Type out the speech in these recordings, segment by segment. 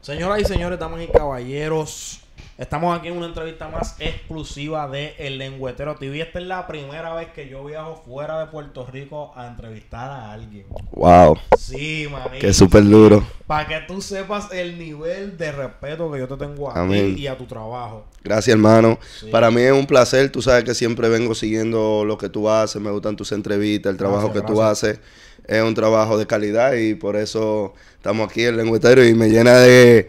Señoras y señores, damas y caballeros, estamos aquí en una entrevista más exclusiva de El Lengüetero TV. Esta es la primera vez que yo viajo fuera de Puerto Rico a entrevistar a alguien. ¡Wow! Sí, manito. ¡Qué súper duro! Para que tú sepas el nivel de respeto que yo te tengo a ti y a tu trabajo. Gracias, hermano. Para mí es un placer. Tú sabes que siempre vengo siguiendo lo que tú haces. Me gustan tus entrevistas, el trabajo que tú haces es un trabajo de calidad y por eso estamos aquí en lenguetero y me llena de,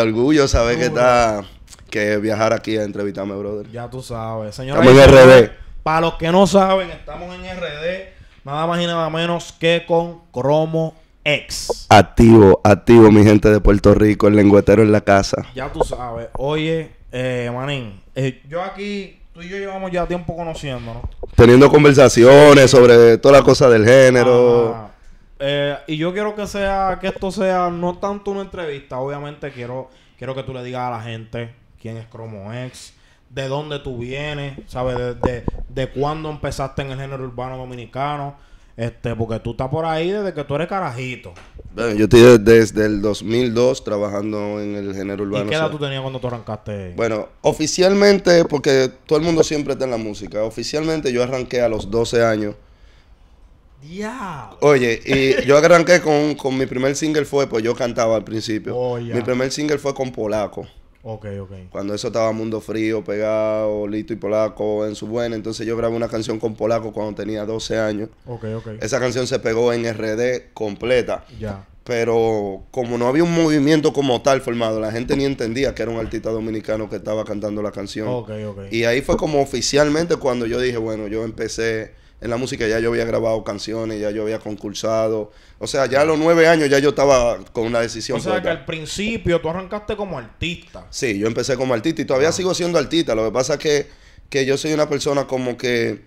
orgullo saber que está que viajar aquí a entrevistarme, brother. Ya tú sabes, señor. Estamos en RD. Para los que no saben, estamos en RD, nada más y nada menos que con Cromo X. Activo, activo, mi gente de Puerto Rico, el lengüetero en la casa. Ya tú sabes. Oye, eh, manín, eh, yo aquí tú y yo llevamos ya tiempo conociéndonos. Teniendo conversaciones sobre todas las cosas del género. Eh, y yo quiero que sea, que esto sea no tanto una entrevista, obviamente quiero, quiero que tú le digas a la gente quién es Cromo X, de dónde tú vienes, ¿sabes? De, de cuándo empezaste en el género urbano dominicano este, porque tú estás por ahí desde que tú eres carajito. Bueno, yo estoy desde el 2002 trabajando en el género urbano. ¿Y qué edad tú tenías cuando tú arrancaste? Bueno, oficialmente, porque todo el mundo siempre está en la música, oficialmente yo arranqué a los 12 años. ¡Diablo! Oye, y yo arranqué con, con mi primer single fue, pues yo cantaba al principio. Oh, mi primer single fue con Polaco. Ok, Cuando eso estaba Mundo Frío, pegado, Lito y Polaco en su buena. Entonces yo grabé una canción con Polaco cuando tenía 12 años. Esa canción se pegó en RD completa. Ya. Pero como no había un movimiento como tal formado, la gente ni entendía que era un artista dominicano que estaba cantando la canción. Y ahí fue como oficialmente cuando yo dije, bueno, yo empecé en la música ya yo había grabado canciones, ya yo había concursado. O sea, ya a los nueve años ya yo estaba con una decisión. O sea, que al principio tú arrancaste como artista. Sí, yo empecé como artista y todavía ah. sigo siendo artista. Lo que pasa es que, que yo soy una persona como que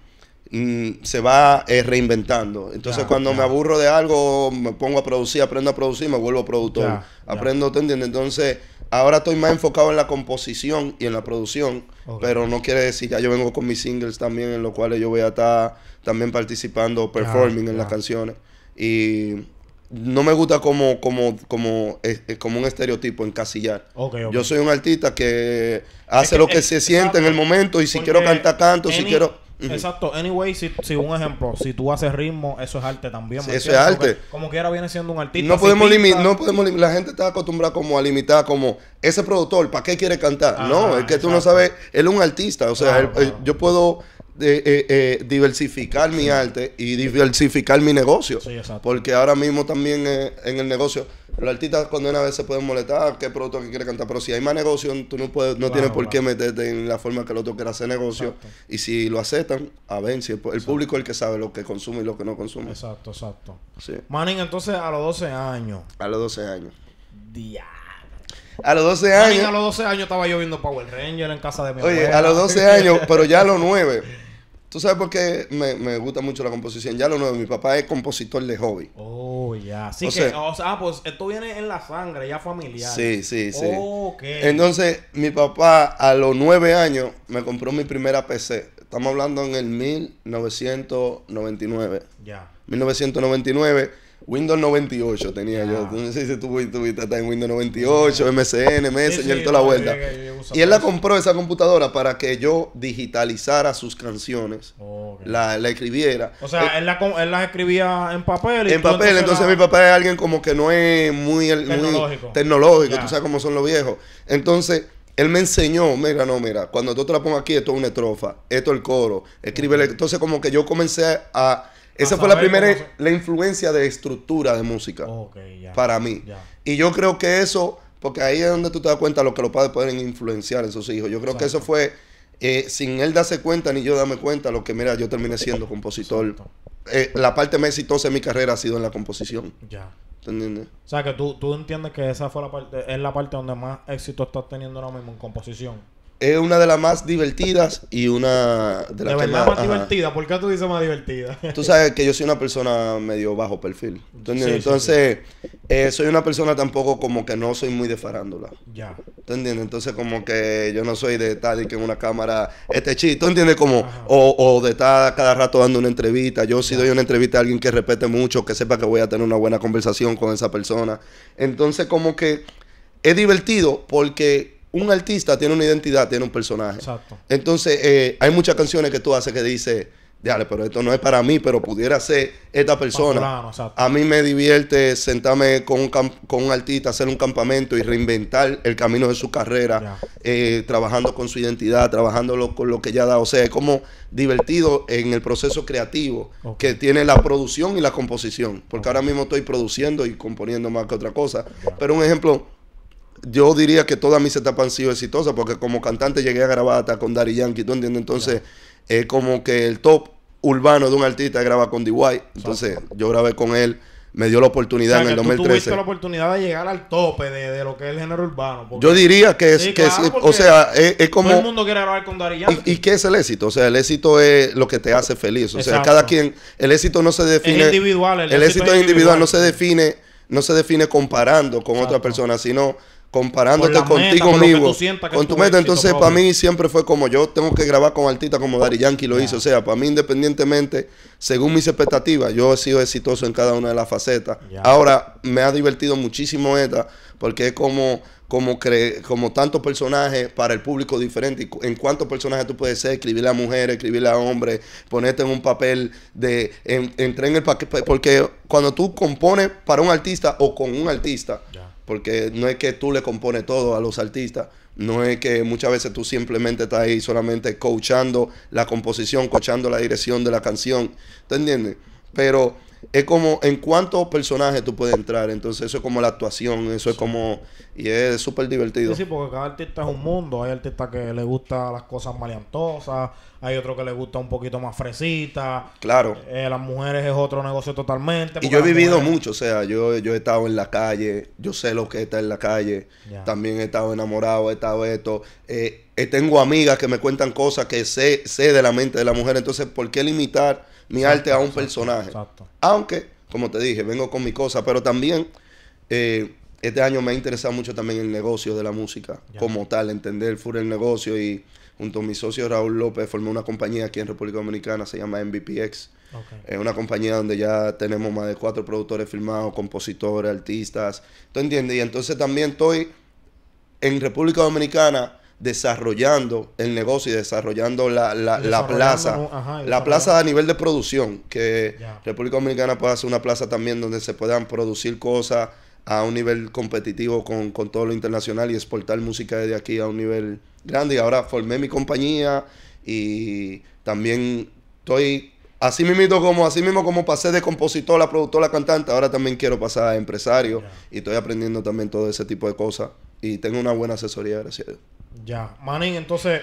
mm, se va eh, reinventando. Entonces, cuando me aburro de algo, me pongo a producir, aprendo a producir, me vuelvo productor. aprendo, ¿te entiendes? Entonces, ahora estoy más enfocado en la composición y en la producción pero no quiere decir, ya yo vengo con mis singles también, en los cuales yo voy a estar también participando, performing en las canciones. Y no me gusta como, como, como, eh, eh, como un estereotipo encasillar. Yo soy un artista que hace lo que se siente en el momento y si quiero cantar, canto, si quiero... Exacto. Anyway, si, un ejemplo, si tú haces ritmo, eso es arte también. Ese eso es arte. como quiera viene siendo un artista. No podemos limitar, no podemos la gente está acostumbrada como a limitar como ese productor, ¿para qué quiere cantar? no, es que tú no sabes, él es un artista, o sea, ah, yo puedo eh, eh, eh, diversificar mi arte y diversificar mi negocio. Sí, exacto. Porque ahora mismo también en el negocio los artistas cuando una vez se pueden molestar, qué producto que quiere cantar, pero si hay más negocio, tú no puedes, no tienes por qué meterte en la forma que el otro quiera hacer negocio. Y si lo aceptan, a ver, si el, público es el que sabe lo que consume y lo que no consume. Exacto, exacto. Manning, entonces a los 12 años. A los 12 años. Día. A los 12 años. Manning, a los 12 años estaba yo viendo Power Ranger en casa de mi Oye, a los 12 años, pero ya a los 9 ¿Tú sabes por qué me, gusta mucho la composición? Ya lo nuevo, mi papá es compositor de hobby. Oh, ya. Así que, ah, pues esto viene en la sangre, ya familiar. Sí, sí, sí. Entonces, mi papá a los nueve años me compró mi primera PC. Estamos hablando en el 1999. Ya. 1999 Windows 98 tenía yo. no sé si tú en Windows 98, MSN, MSN. toda la vuelta. y él la compró esa computadora para que yo digitalizara sus canciones, la, escribiera. O sea, eh, él, la, él las escribía en papel. en papel, entonces, mi papá es alguien como que no es muy tecnológico. tecnológico. Tú sabes cómo son los viejos. Entonces... Él me enseñó, mira, no, mira, cuando tú te la pones aquí, esto es una estrofa, esto es el coro, escríbele. Entonces, como que yo comencé a esa fue la primera la influencia de estructura de música para mí. Y yo creo que eso, porque ahí es donde tú te das cuenta de lo que los padres pueden influenciar en sus hijos. Yo creo que eso fue, eh, sin él darse cuenta ni yo darme cuenta, lo que mira, yo terminé siendo compositor. Eh, la parte más exitosa de mi carrera ha sido en la composición. Ya. ¿Entiendes? O sea, que tú, tú entiendes que esa fue la parte, es la parte donde más éxito estás teniendo ahora mismo en composición es una de las más divertidas y una de las verdad, más divertida. ¿Por qué tú dices más divertida? tú sabes que yo soy una persona medio bajo perfil. Entonces, eh, soy una persona tampoco como que no soy muy de farándula. Ya. ¿Tú entiendes? Entonces, como que yo no soy de estar que en una cámara, este chiste, ¿tú entiendes? Como, o, o, de estar cada rato dando una entrevista. Yo si doy una entrevista a alguien que respete mucho, que sepa que voy a tener una buena conversación con esa persona. Entonces, como que es divertido porque un artista tiene una identidad, tiene un personaje. Exacto. Entonces, eh, hay muchas canciones que tú haces que dices, dale, pero esto no es para mí, pero pudiera ser esta persona. a mí me divierte sentarme con un, artista, hacer un campamento y reinventar el camino de su carrera, eh, trabajando con su identidad, trabajando con lo que ya da. O sea, es como divertido en el proceso creativo que tiene la producción y la composición. Porque ahora mismo estoy produciendo y componiendo más que otra cosa. Pero un ejemplo yo diría que todas mis etapas han sido exitosas, porque como cantante llegué a grabar hasta con Dari Yankee, ¿tú entiendes? Entonces, es eh, como que el top urbano de un artista graba con DY. Entonces, yo grabé con él. Me dio la oportunidad en el tú tuviste la oportunidad de llegar al tope de, lo que es el género urbano. Yo diría que es, que o sea, es, como. Todo el mundo quiere grabar con Dari Yankee. Y, qué es el éxito? O sea, el éxito es lo que te hace feliz. O sea, cada quien. El éxito no se define. Es individual. El, éxito, es individual, no se define no se define comparando con otra persona, sino comparándote contigo mismo, con tu, meta. Entonces, para mí siempre fue como yo tengo que grabar con artistas como Dari Yankee lo hizo. O sea, para mí, independientemente, según mis expectativas, yo he sido exitoso en cada una de las facetas. Ahora, me ha divertido muchísimo esta, porque es como, como, como tantos personajes para el público diferente. En cuántos personajes tú puedes ser, escribir a mujeres, escribir a hombres, ponerte en un papel de. En, en el paquete. Porque cuando tú compones para un artista o con un artista porque no es que tú le compones todo a los artistas, no es que muchas veces tú simplemente estás ahí solamente coachando la composición, coachando la dirección de la canción, ¿te entiendes? Pero es como en cuántos personajes tú puedes entrar. Entonces, eso es como la actuación, eso es como. Y es súper divertido. Sí, porque cada artista es un mundo. Hay artistas que le gustan las cosas maleantosas, hay otro que le gusta un poquito más fresita. Claro. Eh, las mujeres es otro negocio totalmente. Y yo he vivido mucho, o sea, yo, yo he estado en la calle, yo sé lo que está en la calle. También he estado enamorado, he estado esto. Eh, eh, tengo amigas que me cuentan cosas que sé, sé de la mente de la mujer. Entonces, ¿por qué limitar? mi arte a un personaje. Exacto. Aunque, como te dije, vengo con mi cosa, pero también eh, este año me ha interesado mucho también el negocio de la música como tal, entender full el negocio y junto a mi socio Raúl López formé una compañía aquí en República Dominicana, se llama MVPX. Es una compañía donde ya tenemos más de cuatro productores firmados, compositores, artistas, ¿tú entiendes? Y entonces también estoy en República Dominicana desarrollando el negocio y desarrollando la, la, plaza. la plaza a nivel de producción, que República Dominicana pueda ser una plaza también donde se puedan producir cosas a un nivel competitivo con, todo lo internacional y exportar música desde aquí a un nivel grande. Y ahora formé mi compañía y también estoy así mismo como así mismo como pasé de compositor, la productora, cantante, ahora también quiero pasar a empresario y estoy aprendiendo también todo ese tipo de cosas y tengo una buena asesoría, gracias a Dios. Ya, Manin, entonces,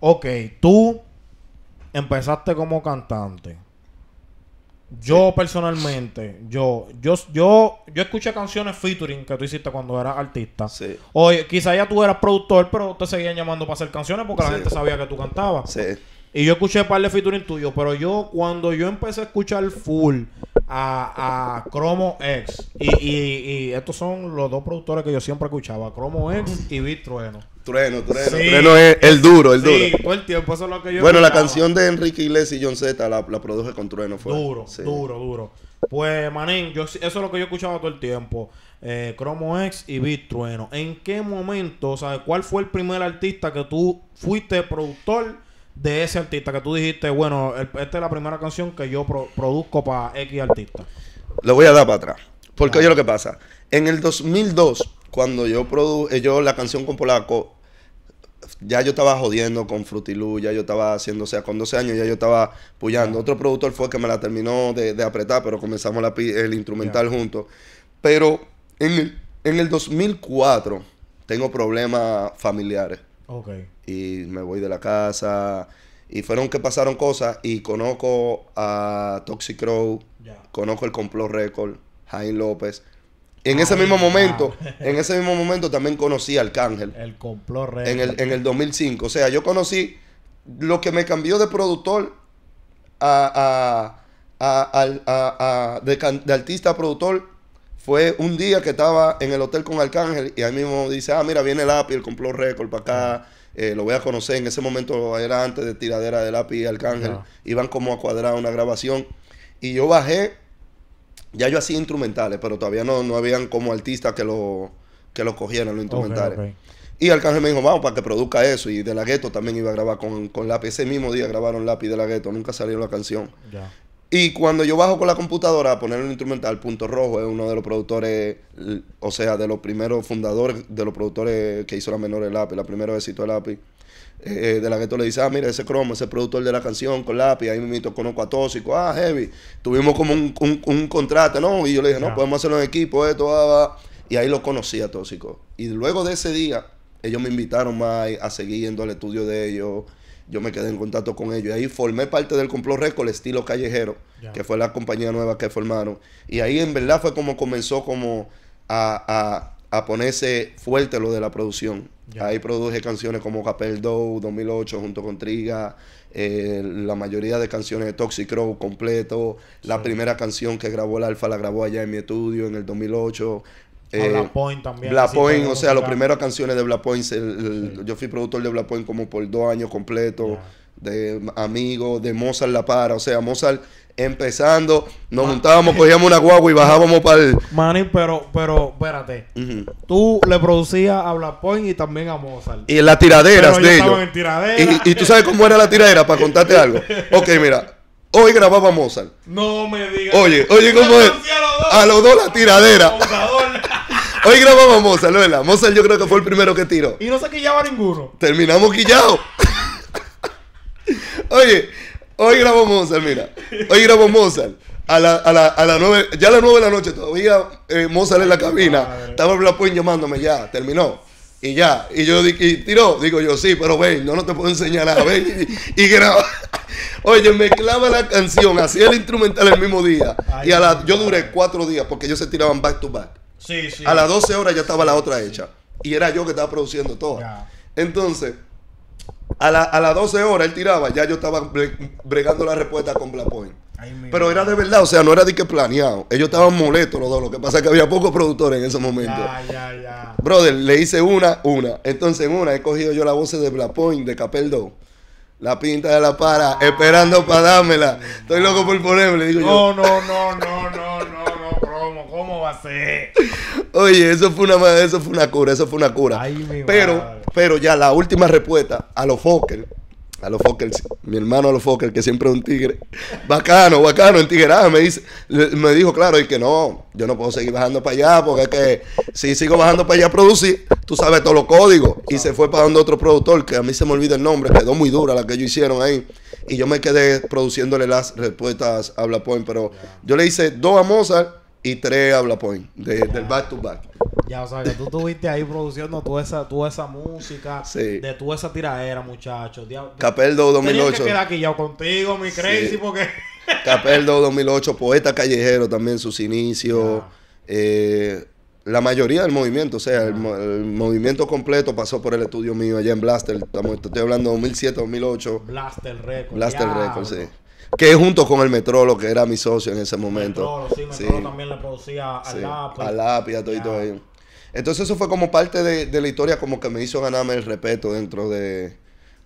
ok, tú empezaste como cantante. Yo personalmente, yo, yo, yo, yo escuché canciones featuring que tú hiciste cuando eras artista. Sí. Oye, quizá ya tú eras productor, pero te seguían llamando para hacer canciones porque la gente sabía que tú cantabas. Sí. Y yo escuché un par de featuring tuyos, pero yo cuando yo empecé a escuchar full a, a Cromo X, y, y, estos son los dos productores que yo siempre escuchaba, Chromo X y Big Trueno. Trueno, Trueno. Trueno es el duro, el duro. Sí, todo el tiempo, eso es lo que yo Bueno, la canción de Enrique Iglesias y John Z la, produje con Trueno. Fue. Duro, duro, duro. Pues, manín, yo, eso es lo que yo escuchaba todo el tiempo. Chromo eh, Cromo X y Big Trueno. ¿En qué momento, o sea, cuál fue el primer artista que tú fuiste productor de ese artista que tú dijiste, bueno, esta es la primera canción que yo produzco para X artista? lo voy a dar para atrás. Porque oye lo que pasa. En el 2002, cuando yo eh, yo la canción con Polaco, ya yo estaba jodiendo con Frutilú, ya yo estaba haciendo, o sea, con 12 años ya yo estaba puyando. Otro productor fue que me la terminó de, apretar, pero comenzamos el instrumental juntos. Pero en el, 2004 tengo problemas familiares. Okay y me voy de la casa. Y fueron que pasaron cosas y conozco a Toxic Crow, conozco el Complot Record, Jaime López. En ese mismo momento, en ese mismo momento también conocí a Arcángel. El complot record. En el, 2005. O sea, yo conocí lo que me cambió de productor a, de, de, artista a productor fue un día que estaba en el hotel con Arcángel y ahí mismo dice, ah, mira, viene el API, el complot record para acá. Eh, lo voy a conocer. En ese momento era antes de Tiradera de Lápiz y Arcángel. Iban como a cuadrar una grabación. Y yo bajé. Ya yo hacía instrumentales, pero todavía no, no habían como artistas que lo, que lo cogieran los instrumentales. Y Arcángel me dijo, vamos, para que produzca eso. Y De La Gueto también iba a grabar con, con Lápiz. Ese mismo día grabaron Lápiz De La Gueto. Nunca salió la canción. Y cuando yo bajo con la computadora a poner un instrumental, Punto Rojo es uno de los productores, o sea, de los primeros fundadores, de los productores que hizo la menor el lápiz, la primera hizo el lápiz. Eh, de la que tú le dice, ah, mira, ese cromo, ese productor de la canción con lápiz, ahí me conozco a Tóxico, ah, heavy. Tuvimos como un, un, un contrato, ¿no? Y yo le dije, no, podemos hacerlo en equipo, esto, ah, va, va. Y ahí lo conocí a Tóxico. Y luego de ese día, ellos me invitaron más a seguir yendo al estudio de ellos yo me quedé en contacto con ellos. Y ahí formé parte del complot récord estilo callejero, que fue la compañía nueva que formaron. Y ahí en verdad fue como comenzó como a, ponerse fuerte lo de la producción. Ahí produje canciones como Capel Dow 2008 junto con Triga, eh, la mayoría de canciones de Toxic Crow completo, la primera canción que grabó el Alfa la grabó allá en mi estudio en el 2008, eh, a Point también. Black o sea, las primeras canciones de Black Point, yo fui productor de Black Point como por dos años completo, de amigos, de Mozart La Para, o sea, Mozart empezando, nos juntábamos, cogíamos una guagua y bajábamos para el... Manny, pero, pero, espérate, tú le producías a Black Point y también a Mozart. Y en las tiraderas de ellos. Y, y tú sabes cómo era la tiradera, para contarte algo. Ok, mira, Hoy grababa Mozart. No me digas. Oye, oye, ¿cómo es? A los dos la tiradera. Hoy grabamos Mozart, ¿verdad? Mozart yo creo que fue el primero que tiró. Y no se quillaba ninguno. Terminamos quillado. Oye, hoy grabó Mozart, mira. Hoy grabó Mozart. A la, a la, a la nueve, ya a las nueve de la noche todavía eh, Mozart en la cabina. Estaba la puente llamándome ya, terminó. Y ya, y yo dije, tiró, digo yo, sí, pero ven, no, no te puedo enseñar a ven y, graba. Oye, me clava la canción, hacía el instrumental el mismo día. y a la, yo duré cuatro días porque ellos se tiraban back to back. Sí, sí. A las 12 horas ya estaba la otra hecha. Y era yo que estaba produciendo todo. Entonces, a, la, a las 12 horas él tiraba, ya yo estaba bregando la respuesta con Black Point. Pero era de verdad, o sea, no era de que planeado. Ellos estaban molestos los dos. Lo que pasa es que había pocos productores en ese momento. Ya, ya, ya. Brother, le hice una, una. Entonces, en una he cogido yo la voz de Black Point, de Capel 2. La pinta de la para, esperando para dármela. Estoy loco por ponerme, le digo no, yo. No, no, no, no, no, no, promo. ¿Cómo va a ser? Oye, eso fue una, eso fue una cura, eso fue una cura. Ay, mi pero, pero ya la última respuesta a los Fokker a los Fokker, mi hermano a los Fokker, que siempre es un tigre. Bacano, bacano, en Me, me dijo, claro, y que no, yo no puedo seguir bajando para allá, porque es que si sigo bajando para allá a producir, tú sabes todos los códigos. Y se fue pagando otro productor, que a mí se me olvida el nombre, quedó muy dura la que ellos hicieron ahí. Y yo me quedé produciéndole las respuestas a Point pero yo le hice dos a Mozart y tres a Bla Point del back to back. Ya, o sea, que tú estuviste ahí produciendo toda esa, toda esa música, de toda esa tiradera, muchachos. Capeldo 2008. Que aquí contigo, mi crazy, porque... Capeldo 2008, poeta callejero también, sus inicios. Eh, la mayoría del movimiento, o sea, el, movimiento completo pasó por el estudio mío allá en Blaster. Estamos, estoy hablando de 2007, 2008. Blaster Records. Blaster Records, sí que junto con el Metrolo, que era mi socio en ese momento. Metrolo, sí, Metrolo también le producía a todo y Entonces eso fue como parte de, de, la historia como que me hizo ganarme el respeto dentro de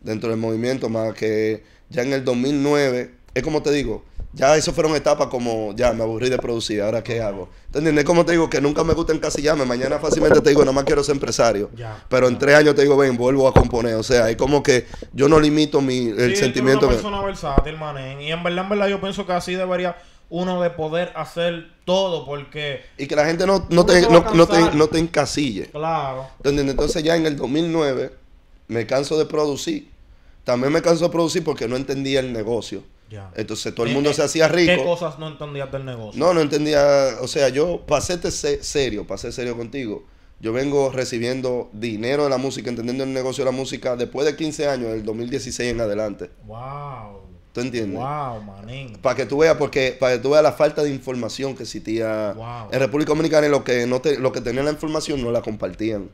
dentro del movimiento, más que ya en el 2009, es como te digo, ya eso fueron etapas como, ya me aburrí de producir, ahora qué hago. ¿Entiendes? Como te digo, que nunca me gusta encasillarme. Mañana fácilmente te digo, nada más quiero ser empresario. Pero en tres años te digo, ven, vuelvo a componer. O sea, es como que yo no limito mi, el sí, sentimiento. Es una persona versátil, mané. Y en verdad, en verdad, yo pienso que así debería uno de poder hacer todo porque... Y que la gente no, no, te, no, te, no te encasille. Claro. ¿Entiendes? Entonces ya en el 2009 me canso de producir. También me canso de producir porque no entendía el negocio. Entonces todo el eh, mundo eh, se hacía rico. ¿Qué cosas no entendías del negocio? No, no entendía. O sea, yo, pasé este serio, pasé serio contigo, yo vengo recibiendo dinero de la música, entendiendo el negocio de la música después de 15 años, del 2016 en adelante. ¡Wow! ¿Tú entiendes? ¡Wow, manín! Para que tú veas, porque para que tú veas la falta de información que existía. En República Dominicana, los que, no te, que tenían la información no la compartían.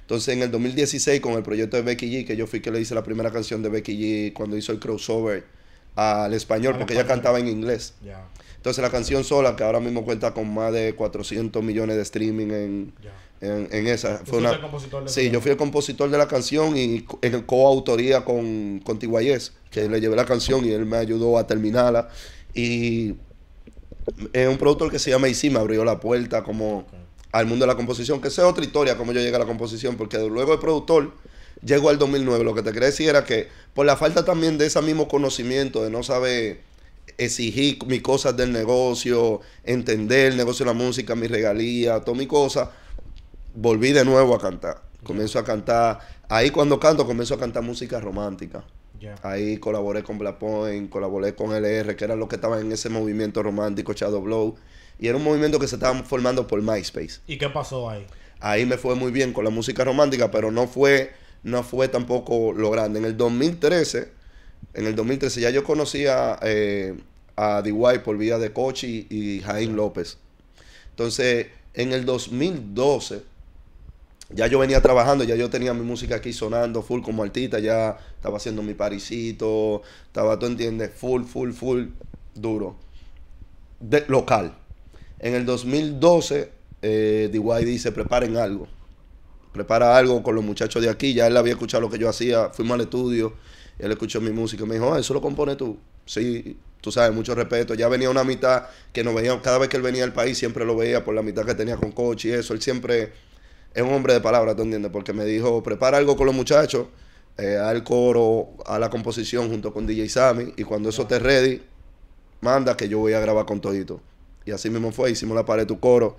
Entonces, en el 2016, con el proyecto de Becky G, que yo fui que le hice la primera canción de Becky G cuando hizo el crossover al español, porque ella cantaba en inglés. Entonces la canción sola, que ahora mismo cuenta con más de 400 millones de streaming en, en, esa. Fue una, el compositor de sí, yo fui el compositor de la canción y en coautoría con, con que le llevé la canción y él me ayudó a terminarla. Y es un productor que se llama Isi, me abrió la puerta como al mundo de la composición, que sea otra historia, como yo llegué a la composición, porque luego el productor Llego al 2009. Lo que te quería decir era que por la falta también de ese mismo conocimiento, de no saber exigir mis cosas del negocio, entender el negocio de la música, mis regalías, todas mis cosas, volví de nuevo a cantar. Comienzo a cantar. Ahí cuando canto, comienzo a cantar música romántica. Ahí colaboré con Black colaboré con LR, que era lo que estaban en ese movimiento romántico Shadow Blow. Y era un movimiento que se estaba formando por MySpace. ¿Y qué pasó ahí? Ahí me fue muy bien con la música romántica, pero no fue no fue tampoco lo grande. En el 2013, en el 2013 ya yo conocía a eh, D.Y. por vía de Cochi y, Jaime López. Entonces, en el 2012, ya yo venía trabajando, ya yo tenía mi música aquí sonando full como artista, ya estaba haciendo mi parisito, estaba, tú entiendes, full, full, full, duro. De, local. En el 2012, eh, D.Y. dice, preparen algo prepara algo con los muchachos de aquí. Ya él había escuchado lo que yo hacía, fuimos al estudio, él escuchó mi música y me dijo, ah, eso lo compones tú. Sí, tú sabes, mucho respeto. Ya venía una mitad que nos veía, cada vez que él venía al país siempre lo veía por la mitad que tenía con coche y eso. Él siempre es un hombre de palabras, ¿te entiendes? Porque me dijo, prepara algo con los muchachos, eh, al coro, a la composición junto con DJ Sammy y cuando eso te ready, manda que yo voy a grabar con todito. Y así mismo fue, hicimos la pared tu coro.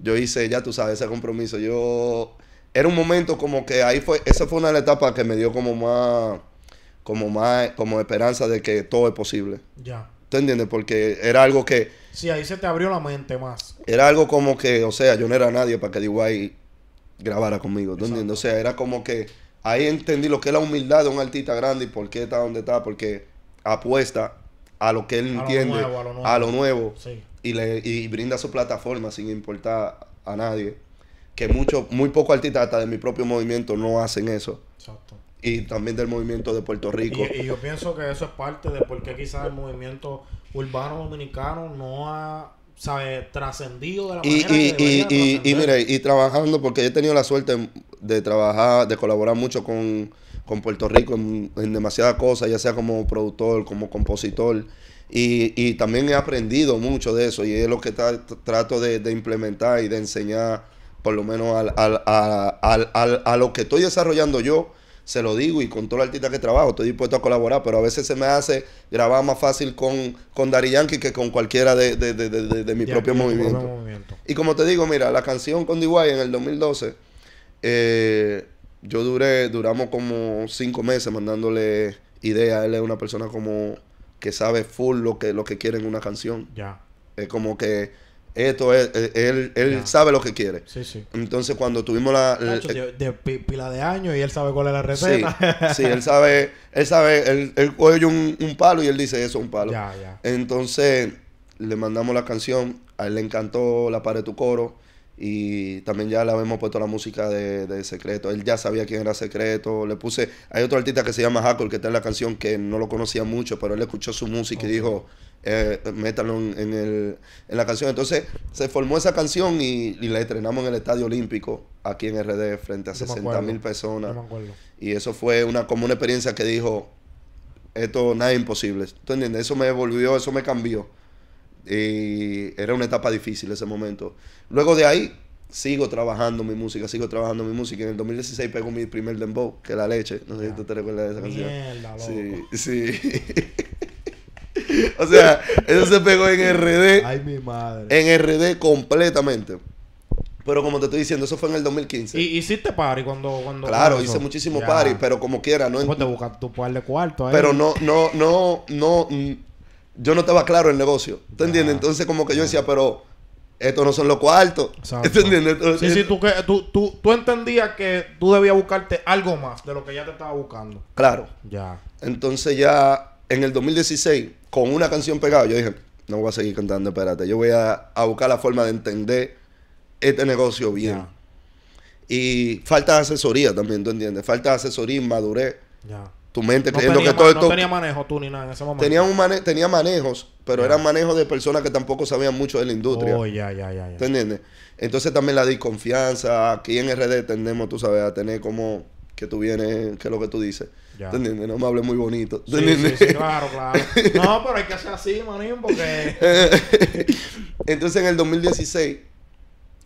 Yo hice, ya tú sabes, ese compromiso. Yo era un momento como que ahí fue, esa fue una de las etapas que me dio como más, como más, como esperanza de que todo es posible. Ya. ¿Tú entiendes? Porque era algo que... Sí, ahí se te abrió la mente más. Era algo como que, o sea, yo no era nadie para que D.Y. grabara conmigo. ¿Tú entiendes? O sea, era como que ahí entendí lo que es la humildad de un artista grande y por qué está donde está, porque apuesta a lo que él entiende, a lo nuevo, a lo nuevo sí. y, le, y brinda su plataforma sin importar a nadie que mucho muy pocos artistas de mi propio movimiento no hacen eso. Y también del movimiento de Puerto Rico. Y, yo pienso que eso es parte de por qué quizás el movimiento urbano dominicano no ha trascendido de la manera y, y, y, y, mire, y trabajando, porque he tenido la suerte de trabajar, de colaborar mucho con, Puerto Rico en, demasiadas cosas, ya sea como productor, como compositor. Y, y también he aprendido mucho de eso y es lo que trato de implementar y de enseñar por lo menos al, a lo que estoy desarrollando yo, se lo digo y con todo el artista que trabajo, estoy dispuesto a colaborar, pero a veces se me hace grabar más fácil con, con Dari Yankee que con cualquiera de, mi propio movimiento. Y como te digo, mira, la canción con DY en el 2012, eh, yo duré, duramos como cinco meses mandándole ideas. Él es una persona como que sabe full lo que, lo que quiere en una canción. Ya. Es como que esto es, eh, él, él sabe lo que quiere. Entonces cuando tuvimos la... Eh, de, pila de años y él sabe cuál es la receta. Sí, él sabe, él sabe, él, él un, palo y él dice eso, es un palo. Entonces le mandamos la canción, a él le encantó La Pared Tu Coro. Y también ya le habíamos puesto la música de, Secreto. Él ya sabía quién era Secreto. Le puse. Hay otro artista que se llama Hackle, que está en la canción, que no lo conocía mucho, pero él escuchó su música y dijo: eh, métalo en, el, la canción. Entonces se formó esa canción y, y, la estrenamos en el Estadio Olímpico, aquí en RD, frente a 60 mil personas. y eso fue una, como una experiencia que dijo: Esto nada es imposible. ¿Tú entiendes? Eso me volvió, eso me cambió y era una etapa difícil ese momento. Luego de ahí, sigo trabajando mi música, sigo trabajando mi música. En el 2016 pego mi primer dembow, que es La Leche. No sé si tú te recuerdas de esa canción. Sí, sí. o sea, eso se pegó en RD. Ay, mi madre. En RD completamente. Pero como te estoy diciendo, eso fue en el 2015. ¿Y hiciste party cuando...? claro, hice muchísimo party, pero como quiera, no... Pues te buscas tu par de cuarto Pero no, no, no, no yo no estaba claro el negocio. ¿Te entiendes? Entonces, como que yo decía, pero estos no son los cuartos. ¿Te entiendes? Sí, sí, tú, que, tú, tú, entendías que tú debías buscarte algo más de lo que ya te estaba buscando. Claro. Ya. Entonces, ya en el 2016, con una canción pegada, yo dije, no voy a seguir cantando, espérate. Yo voy a, buscar la forma de entender este negocio bien. Y falta de asesoría también, ¿tú entiendes? Falta de asesoría, inmadurez. Ya. Tu mente que todo esto. No tenía manejo tú ni nada en ese momento. Tenía, un tenía manejos, pero eran manejos de personas que tampoco sabían mucho de la industria. Oh, ya, ya, ya. ¿Te entiendes? Entonces también la desconfianza. Aquí en RD tendemos, tú sabes, a tener como que tú vienes, que es lo que tú dices. Ya. ¿Entiendes? No me hables muy bonito. Sí, Sí, sí, claro, claro. No, pero hay que hacer así, manín, porque. Entonces en el 2016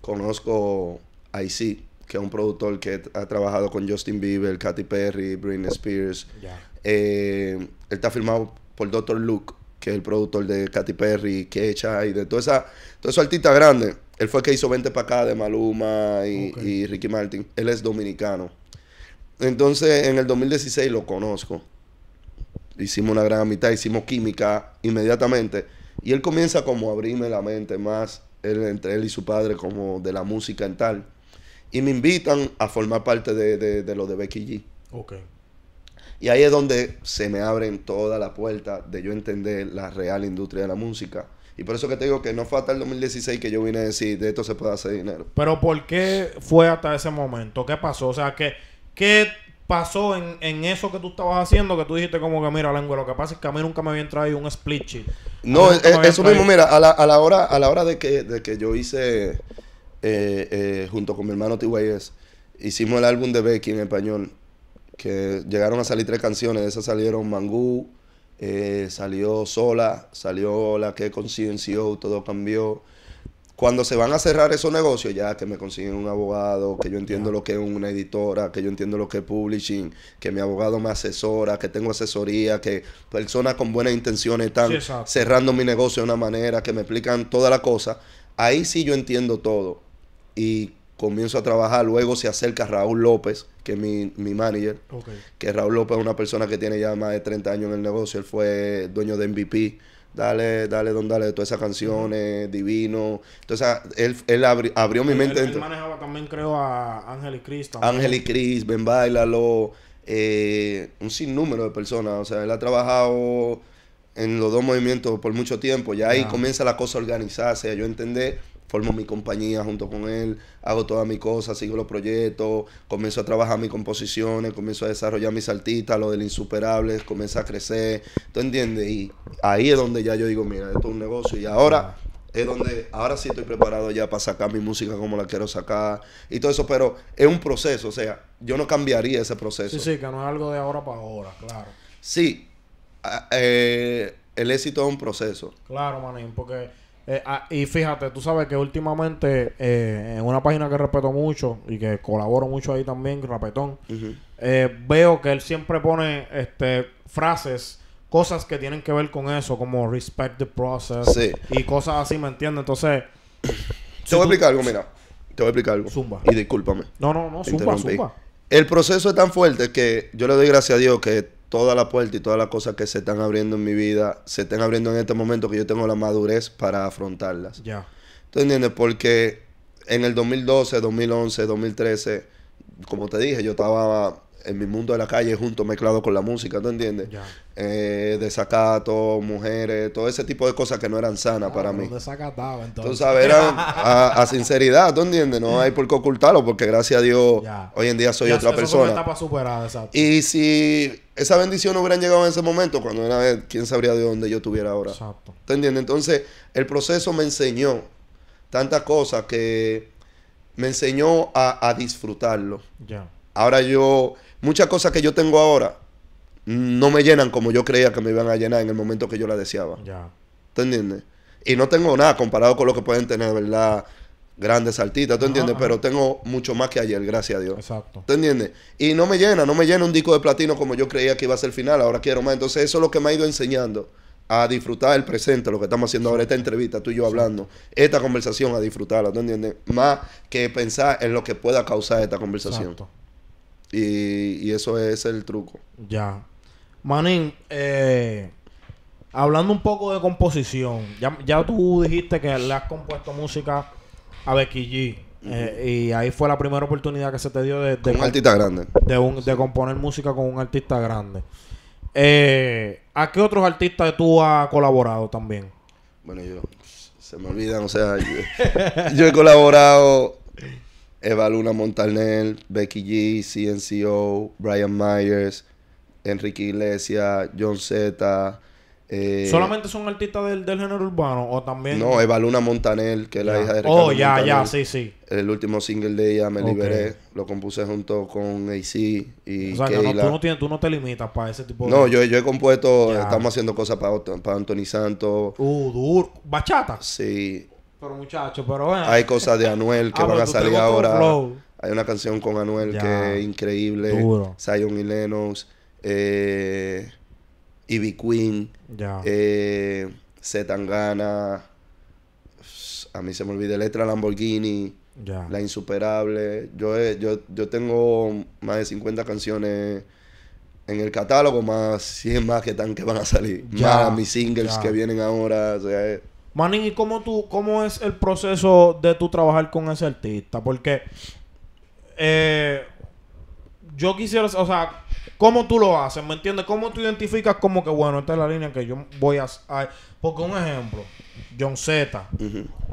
conozco a IC que es un productor que ha trabajado con Justin Bieber, Katy Perry, Britney Spears. Eh, él está firmado por Dr. Luke, que es el productor de Katy Perry, Kecha y de toda esa, todo esos artista grande. Él fue el que hizo 20 para acá de Maluma y, Ricky Martin. Él es dominicano. Entonces, en el 2016 lo conozco. Hicimos una gran amistad, hicimos química inmediatamente. Y él comienza como a abrirme la mente más entre él y su padre como de la música en tal y me invitan a formar parte de, lo de Becky G. Ok. Y ahí es donde se me abren todas las puertas de yo entender la real industria de la música. Y por eso que te digo que no fue hasta el 2016 que yo vine a decir, de esto se puede hacer dinero. Pero ¿por qué fue hasta ese momento? ¿Qué pasó? O sea, ¿qué, qué pasó en, eso que tú estabas haciendo que tú dijiste como que, mira, Lengua, lo que pasa es que a mí nunca me había ahí un split No, e, eso mismo, mira, a la, a la, hora, a la hora de, que, de que yo hice eh, eh, junto con mi hermano TYS, hicimos el álbum de Becky en español, que llegaron a salir tres canciones, de esas salieron Mangú, eh, salió Sola, salió La que concienció e todo cambió. Cuando se van a cerrar esos negocios, ya que me consiguen un abogado, que yo entiendo lo que es una editora, que yo entiendo lo que es publishing, que mi abogado me asesora, que tengo asesoría, que personas con buenas intenciones están cerrando mi negocio de una manera, que me explican toda la cosa, ahí sí yo entiendo todo y comienzo a trabajar. Luego se acerca Raúl López, que es mi, manager. Que Raúl López es una persona que tiene ya más de 30 años en el negocio. Él fue dueño de MVP. Dale, dale, don, dale, todas esas canciones, divino. Entonces, él, él abrió mi mente. Él, manejaba también, creo, a Ángel y Cris. Ángel y Cris, Ben Bailalo, eh, un sinnúmero de personas. O sea, él ha trabajado en los dos movimientos por mucho tiempo. Y ahí ah. comienza la cosa a organizarse, yo entender formo mi compañía junto con él, hago todas mis cosas, sigo los proyectos, comienzo a trabajar mis composiciones, comienzo a desarrollar mis artistas, lo del insuperable, comienzo a crecer, ¿tú entiendes? Y ahí es donde ya yo digo, mira, esto es un negocio y ahora es donde ahora sí estoy preparado ya para sacar mi música como la quiero sacar y todo eso, pero es un proceso, o sea, yo no cambiaría ese proceso. Sí, sí, que no es algo de ahora para ahora, claro. Sí, ah, eh, el éxito es un proceso. Claro, manín, porque eh, ah, y fíjate, tú sabes que últimamente eh, en una página que respeto mucho y que colaboro mucho ahí también, Rapetón, eh, veo que él siempre pone este frases, cosas que tienen que ver con eso, como respect the process y cosas así, ¿me entiendes? Entonces... te voy a explicar algo, mira. Te voy a explicar algo. Zumba. Y discúlpame. No, no, no, zumba, zumba. El proceso es tan fuerte que yo le doy gracias a Dios que toda la puerta y todas las cosas que se están abriendo en mi vida se están abriendo en este momento que yo tengo la madurez para afrontarlas. Ya. ¿Tú entiendes? Porque en el 2012, 2011, 2013, como te dije, yo estaba en mi mundo de la calle junto mezclado con la música, ¿tú entiendes? Yeah. Eh, desacato, mujeres, todo ese tipo de cosas que no eran sanas ah, para mí. Desacatado, entonces. Tú sabes, eran a, sinceridad, ¿tú entiendes? No hay por qué ocultarlo porque gracias a Dios hoy en día soy otra persona. Y si esa bendición no hubieran llegado en ese momento, cuando era eh, quién sabría de dónde yo estuviera ahora. Exacto. ¿Tú entiendes? Entonces, el proceso me enseñó tantas cosas que me enseñó a, disfrutarlo. Ya. Ahora yo Muchas cosas que yo tengo ahora no me llenan como yo creía que me iban a llenar en el momento que yo la deseaba. Ya. ¿Tú entiendes? Y no tengo nada comparado con lo que pueden tener, ¿verdad? Grandes saltita, ¿tú entiendes? Pero tengo mucho más que ayer, gracias a Dios. Exacto. ¿Te entiendes? Y no me llena, no me llena un disco de platino como yo creía que iba a ser el final, ahora quiero más. Entonces eso es lo que me ha ido enseñando a disfrutar el presente, lo que estamos haciendo ahora, esta entrevista, tú y yo hablando, esta conversación, a disfrutarla, ¿tú entiendes? Más que pensar en lo que pueda causar esta conversación. Exacto. Y, eso es el truco. Ya. Manin, eh, hablando un poco de composición, ya, tú dijiste que le has compuesto música a Becky G. Eh, y ahí fue la primera oportunidad que se te dio de, un artista grande. De, componer música con un artista grande. Eh, ¿A qué otros artistas tú has colaborado también? Bueno, yo se me olvidan, o sea, yo he colaborado Eva Luna Montanel, Becky G, CNCO, Brian Myers, Enrique Iglesias, John Z. Eh, ¿Solamente son artistas del, género urbano o también...? No, Eva Luna Montanel, que es la hija de oh, Ricardo Oh, ya, ya, sí, sí. El último single de ella, Me Liberé, lo compuse junto con AC y O sea, no, tú, no te limitas para ese tipo de... No, yo, he compuesto, estamos haciendo cosas para, para Anthony Santos. Uh, dur, ¿Bachata? Sí pero Hay cosas de Anuel que ah, van a salir ahora. Hay una canción con Anuel que es increíble. Sion Zion y Lennox. Eh, Queen. Ya. Eh, Zetangana. A mí se me olvida Letra Lamborghini. La Insuperable. Yo, yo, tengo más de 50 canciones en el catálogo, más 100 más que están que van a salir. Ya. Más mis singles que vienen ahora. O sea, Manning, ¿y cómo, tú, cómo es el proceso de tu trabajar con ese artista? Porque eh, yo quisiera, o sea, ¿Cómo tú lo haces? ¿Me entiendes? ¿Cómo tú identificas como que, bueno, esta es la línea que yo voy a... E-? porque un ejemplo, John Z,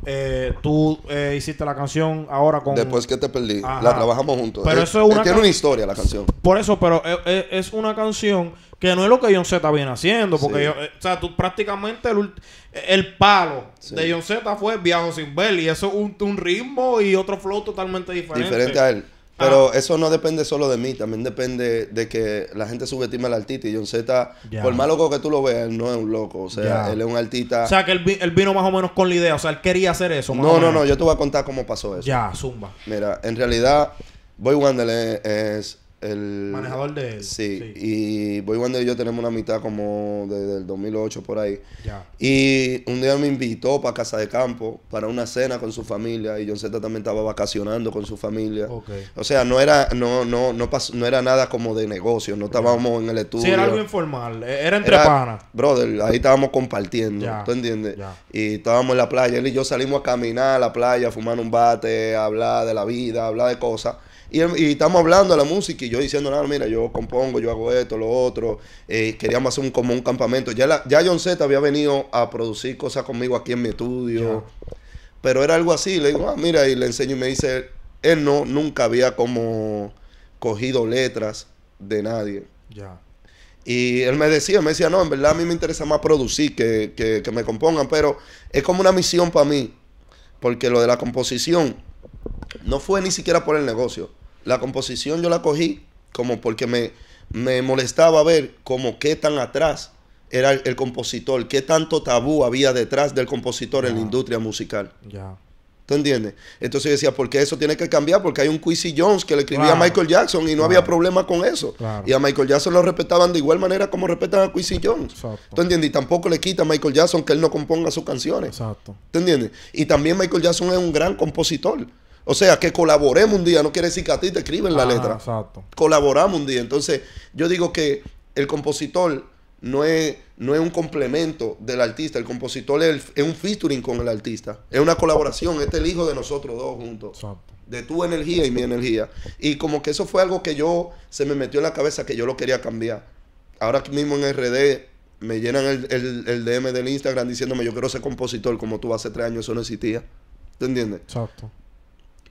eh, tú eh, hiciste la canción ahora con... Después que te perdí, la trabajamos juntos. Pero eh, eso es una... Tiene una historia la canción. Por eso, pero es, una canción que no es lo que John Z viene haciendo, porque yo, o sea, tú prácticamente el, palo de John Z fue Viajo sin ver y eso es un, un ritmo y otro flow totalmente diferente. Diferente a él. Pero ah. eso no depende solo de mí, también depende de que la gente subestime al artista. Y John Z, por más loco que tú lo veas, él no es un loco. O sea, él es un artista. O sea, que él, vino más o menos con la idea. O sea, él quería hacer eso. no, no, no. Yo te voy a contar cómo pasó eso. Ya, zumba. Mira, en realidad, Boy Wonder es el manejador de él. Sí, Y Boy Wonder y yo tenemos una mitad como desde el 2008 por ahí. Ya. Y un día me invitó para Casa de Campo para una cena con su familia y John Z también estaba vacacionando con su familia. O sea, no era no no no no era nada como de negocio, no estábamos en el estudio. Sí, era algo informal, e-, era entre panas. Brother, ahí estábamos compartiendo, ya. ¿tú entiendes? Ya. Y estábamos en la playa, él y yo salimos a caminar a la playa, a fumar un bate, a hablar de la vida, hablar de cosas. Em, y, estamos hablando de la música y yo diciendo, nada, mira, yo compongo, yo hago esto, lo otro. Eh, queríamos hacer un, como un campamento. Ya, ya John Z había venido a producir cosas conmigo aquí en mi estudio. Pero era algo así. Le digo, ah, mira, y le enseño y me dice, él no, nunca había como cogido letras de nadie. Ya. Y él me decía, me decía, no, en verdad a mí me interesa más producir que, que me compongan, pero es como una misión para mí, porque lo de la composición no fue ni siquiera por el negocio la composición yo la cogí como porque me, molestaba ver como qué tan atrás era el, compositor, qué tanto tabú había detrás del compositor en la industria musical. Ya. ¿Tú entiendes? Entonces yo decía, porque eso tiene que cambiar, porque hay un Quincy Jones que le escribía a Michael Jackson y no había problema con eso. Y a Michael Jackson lo respetaban de igual manera como respetan a Quincy Jones. Exacto. ¿Tú entiendes? Y tampoco le quita a Michael Jackson que él no componga sus canciones. Exacto. ¿Tú entiendes? Y también Michael Jackson es un gran compositor. O sea, que colaboremos un día, no quiere decir que a ti te escriben la ah, letra. Colaboramos un día. Entonces, yo digo que el compositor no es, no es un complemento del artista, el compositor es, un featuring con el artista, es una colaboración, este es el hijo de nosotros dos juntos. De tu energía y mi energía. Y como que eso fue algo que yo se me metió en la cabeza que yo lo quería cambiar. Ahora mismo en RD me llenan el, el, el DM del Instagram diciéndome yo quiero ser compositor como tú hace tres años, eso no existía. ¿Te entiendes? Exacto.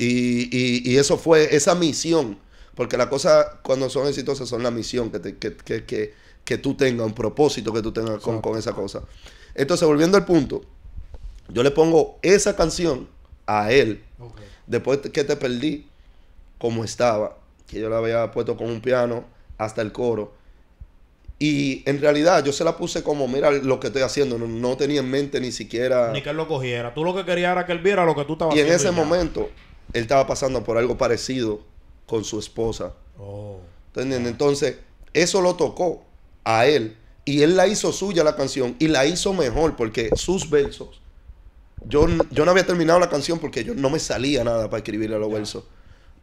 Y, eso fue esa misión, porque las cosas cuando son exitosas son la misión que, tú tengas, un propósito que tú tengas con, con esa cosa. Entonces, volviendo al punto, yo le pongo esa canción a él, después que te perdí, como estaba, que yo la había puesto con un piano hasta el coro. Y en realidad yo se la puse como, mira lo que estoy haciendo. No, tenía en mente ni siquiera... Ni que él lo cogiera. Tú lo que querías era que él viera lo que tú estabas haciendo. Y en ese momento, él estaba pasando por algo parecido con su esposa. Oh. Entonces, eso lo tocó a él. Y él la hizo suya la canción y la hizo mejor porque sus versos. Yo, yo no había terminado la canción porque yo no me salía nada para escribirle los versos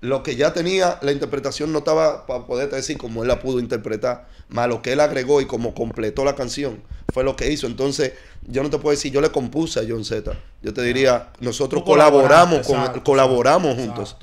lo que ya tenía, la interpretación no estaba para poderte decir cómo él la pudo interpretar, más lo que él agregó y cómo completó la canción, fue lo que hizo. Entonces, yo no te puedo decir, yo le compuse a John Z. Yo te diría, nosotros colaboramos, con, colaboramos juntos.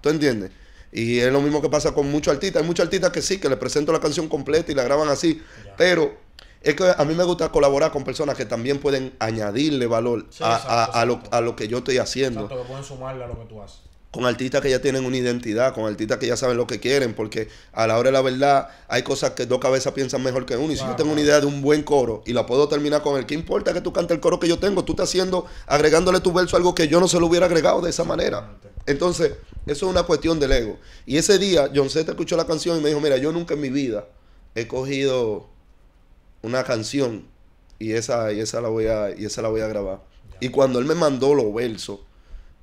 ¿Tú entiendes? Y es lo mismo que pasa con muchos artistas. Hay muchos artistas que sí, que les presento la canción completa y la graban así, pero es que a mí me gusta colaborar con personas que también pueden añadirle valor a, lo, que yo estoy haciendo. Exacto, que pueden sumarle a lo que tú haces con artistas que ya tienen una identidad, con artistas que ya saben lo que quieren, porque a la hora de la verdad hay cosas que dos cabezas piensan mejor que uno. Y si yo tengo una idea de un buen coro y la puedo terminar con él, ¿qué importa que tú cantes el coro que yo tengo? Tú estás haciendo, agregándole tu verso algo que yo no se lo hubiera agregado de esa manera. Entonces, eso es una cuestión del ego. Y ese día, John Z escuchó la canción y me dijo, mira, yo nunca en mi vida he cogido una canción y esa, y esa, la, voy a, y esa la voy a grabar. Y cuando él me mandó los versos,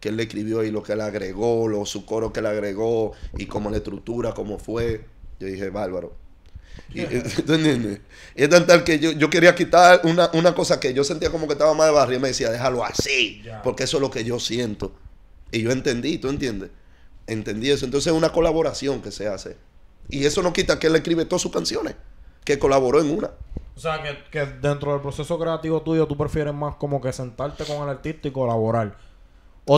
que él le escribió y lo que le agregó, lo, su coro que le agregó y cómo la estructura, cómo fue. Yo dije, bárbaro. Y, es tan tal que yo, quería quitar una, cosa que yo sentía como que estaba más de barrio y me decía, déjalo así, porque eso es lo que yo siento. Y yo entendí, ¿tú entiendes? Entendí eso. Entonces es una colaboración que se hace. Y eso no quita que él escribe todas sus canciones, que colaboró en una. O sea, que, que dentro del proceso creativo tuyo tú prefieres más como que sentarte con el artista y colaborar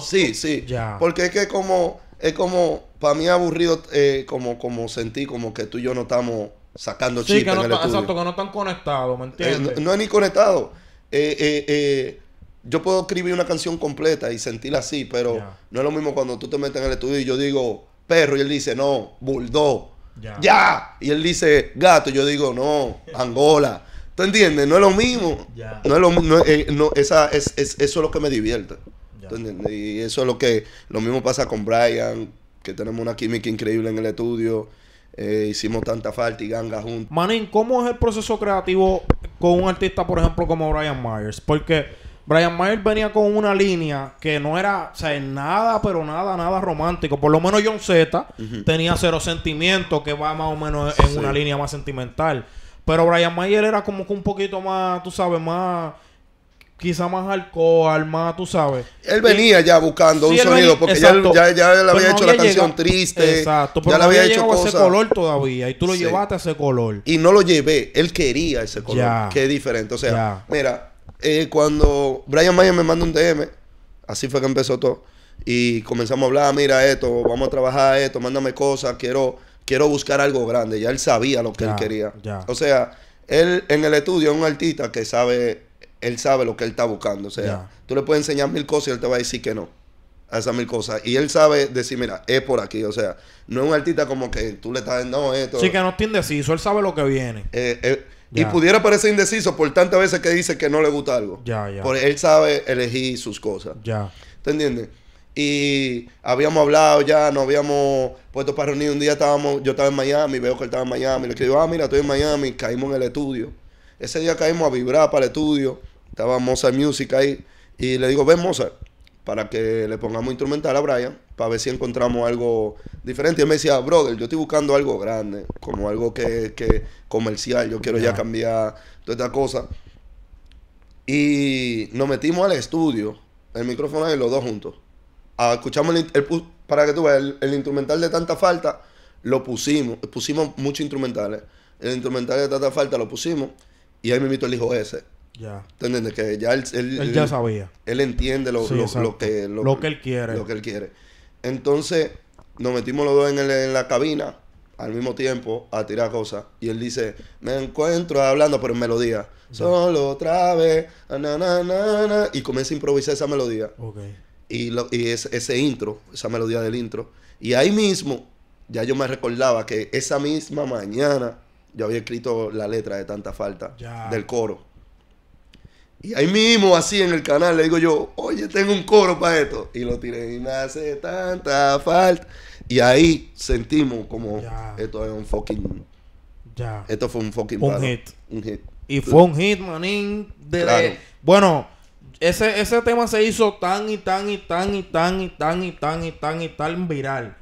sí, sí. Ya. Porque es que como, es como, para mí aburrido, eh, como, como sentí como que tú y yo no estamos sacando sí, no en el Exacto, que no están conectados, ¿me eh, entiendes? no, es ni conectado. Eh, yo puedo escribir una canción completa y sentirla así, pero no es lo mismo cuando tú te metes en el estudio y yo digo perro y él dice no, bulldog. Ya. Y él dice gato, y yo digo no, Angola. ¿Tú entiendes? No es lo mismo. No es no, es, eso es lo que me divierte. Y eso es lo que, lo mismo pasa con Brian, que tenemos una química increíble en el estudio. Eh, hicimos tanta falta y ganga juntos. Manin, ¿cómo es el proceso creativo con un artista, por ejemplo, como Brian Myers? Porque Brian Myers venía con una línea que no era, o sea, nada, pero nada, nada romántico. Por lo menos John Z tenía cero sentimiento, que va más o menos en una línea más sentimental. Pero Brian Myers era como que un poquito más, tú sabes, más quizá más alcohol, más, tú sabes. Él venía ya buscando un sonido, porque ya, ya, le había hecho la canción triste. Exacto, pero ya no le había, hecho ese color todavía y tú lo llevaste a ese color. Y no lo llevé, él quería ese color, qué diferente. O sea, mira, eh, cuando Brian Mayer me manda un DM, así fue que empezó todo, y comenzamos a hablar, ah, mira esto, vamos a trabajar esto, mándame cosas, quiero, quiero buscar algo grande. Ya él sabía lo que él quería. O sea, él en el estudio es un artista que sabe él sabe lo que él está buscando. O sea, tú le puedes enseñar mil cosas y él te va a decir que no a esas mil cosas. Y él sabe decir, mira, es por aquí. O sea, no es un artista como que tú le estás dando esto. Sí, que no está indeciso, él sabe lo que viene. Eh, eh, y pudiera parecer indeciso por tantas veces que dice que no le gusta algo. Ya, ya, él sabe elegir sus cosas. Ya. ¿Te entiendes? y habíamos hablado ya, nos habíamos puesto para reunir. Un día estábamos, yo estaba en Miami, veo que él estaba en Miami. Le escribo, ah, mira, estoy en Miami, caímos en el estudio. Ese día caímos a vibrar para el estudio. Estaba Mozart Music ahí. Y le digo, ven Mozart, para que le pongamos instrumental a Brian, para ver si encontramos algo diferente. Y él me decía, brother, yo estoy buscando algo grande, como algo que, que comercial, yo quiero ya cambiar toda esta cosa. Y nos metimos al estudio, el micrófono y los dos juntos. Ah, escuchamos el, para que tú veas, el, instrumental de tanta falta, lo pusimos, pusimos muchos instrumentales. El instrumental de tanta falta lo pusimos y ahí me invitó el hijo ese. Ya. ¿Entiendes? Que ya él, él, ya sabía. Él entiende lo, lo, que, lo, que él quiere. Lo que él quiere. Entonces, nos metimos los dos en, en la cabina al mismo tiempo a tirar cosas. Y él dice, me encuentro hablando, pero en melodía. Solo otra vez, na, na, na, y comienza a improvisar esa melodía. Y, lo, y ese intro, esa melodía del intro. Y ahí mismo, ya yo me recordaba que esa misma mañana yo había escrito la letra de Tanta Falta del coro. Y ahí mismo, así en el canal, le digo yo, oye, tengo un coro para esto. Y lo tiré y me hace tanta falta. Y ahí sentimos como esto es un fucking. Ya. Esto fue un fucking. Un hit. Un hit. Y fue un hit, manín. De, bueno, ese, ese tema se hizo tan y tan y tan y tan y tan y tan y tan y tan viral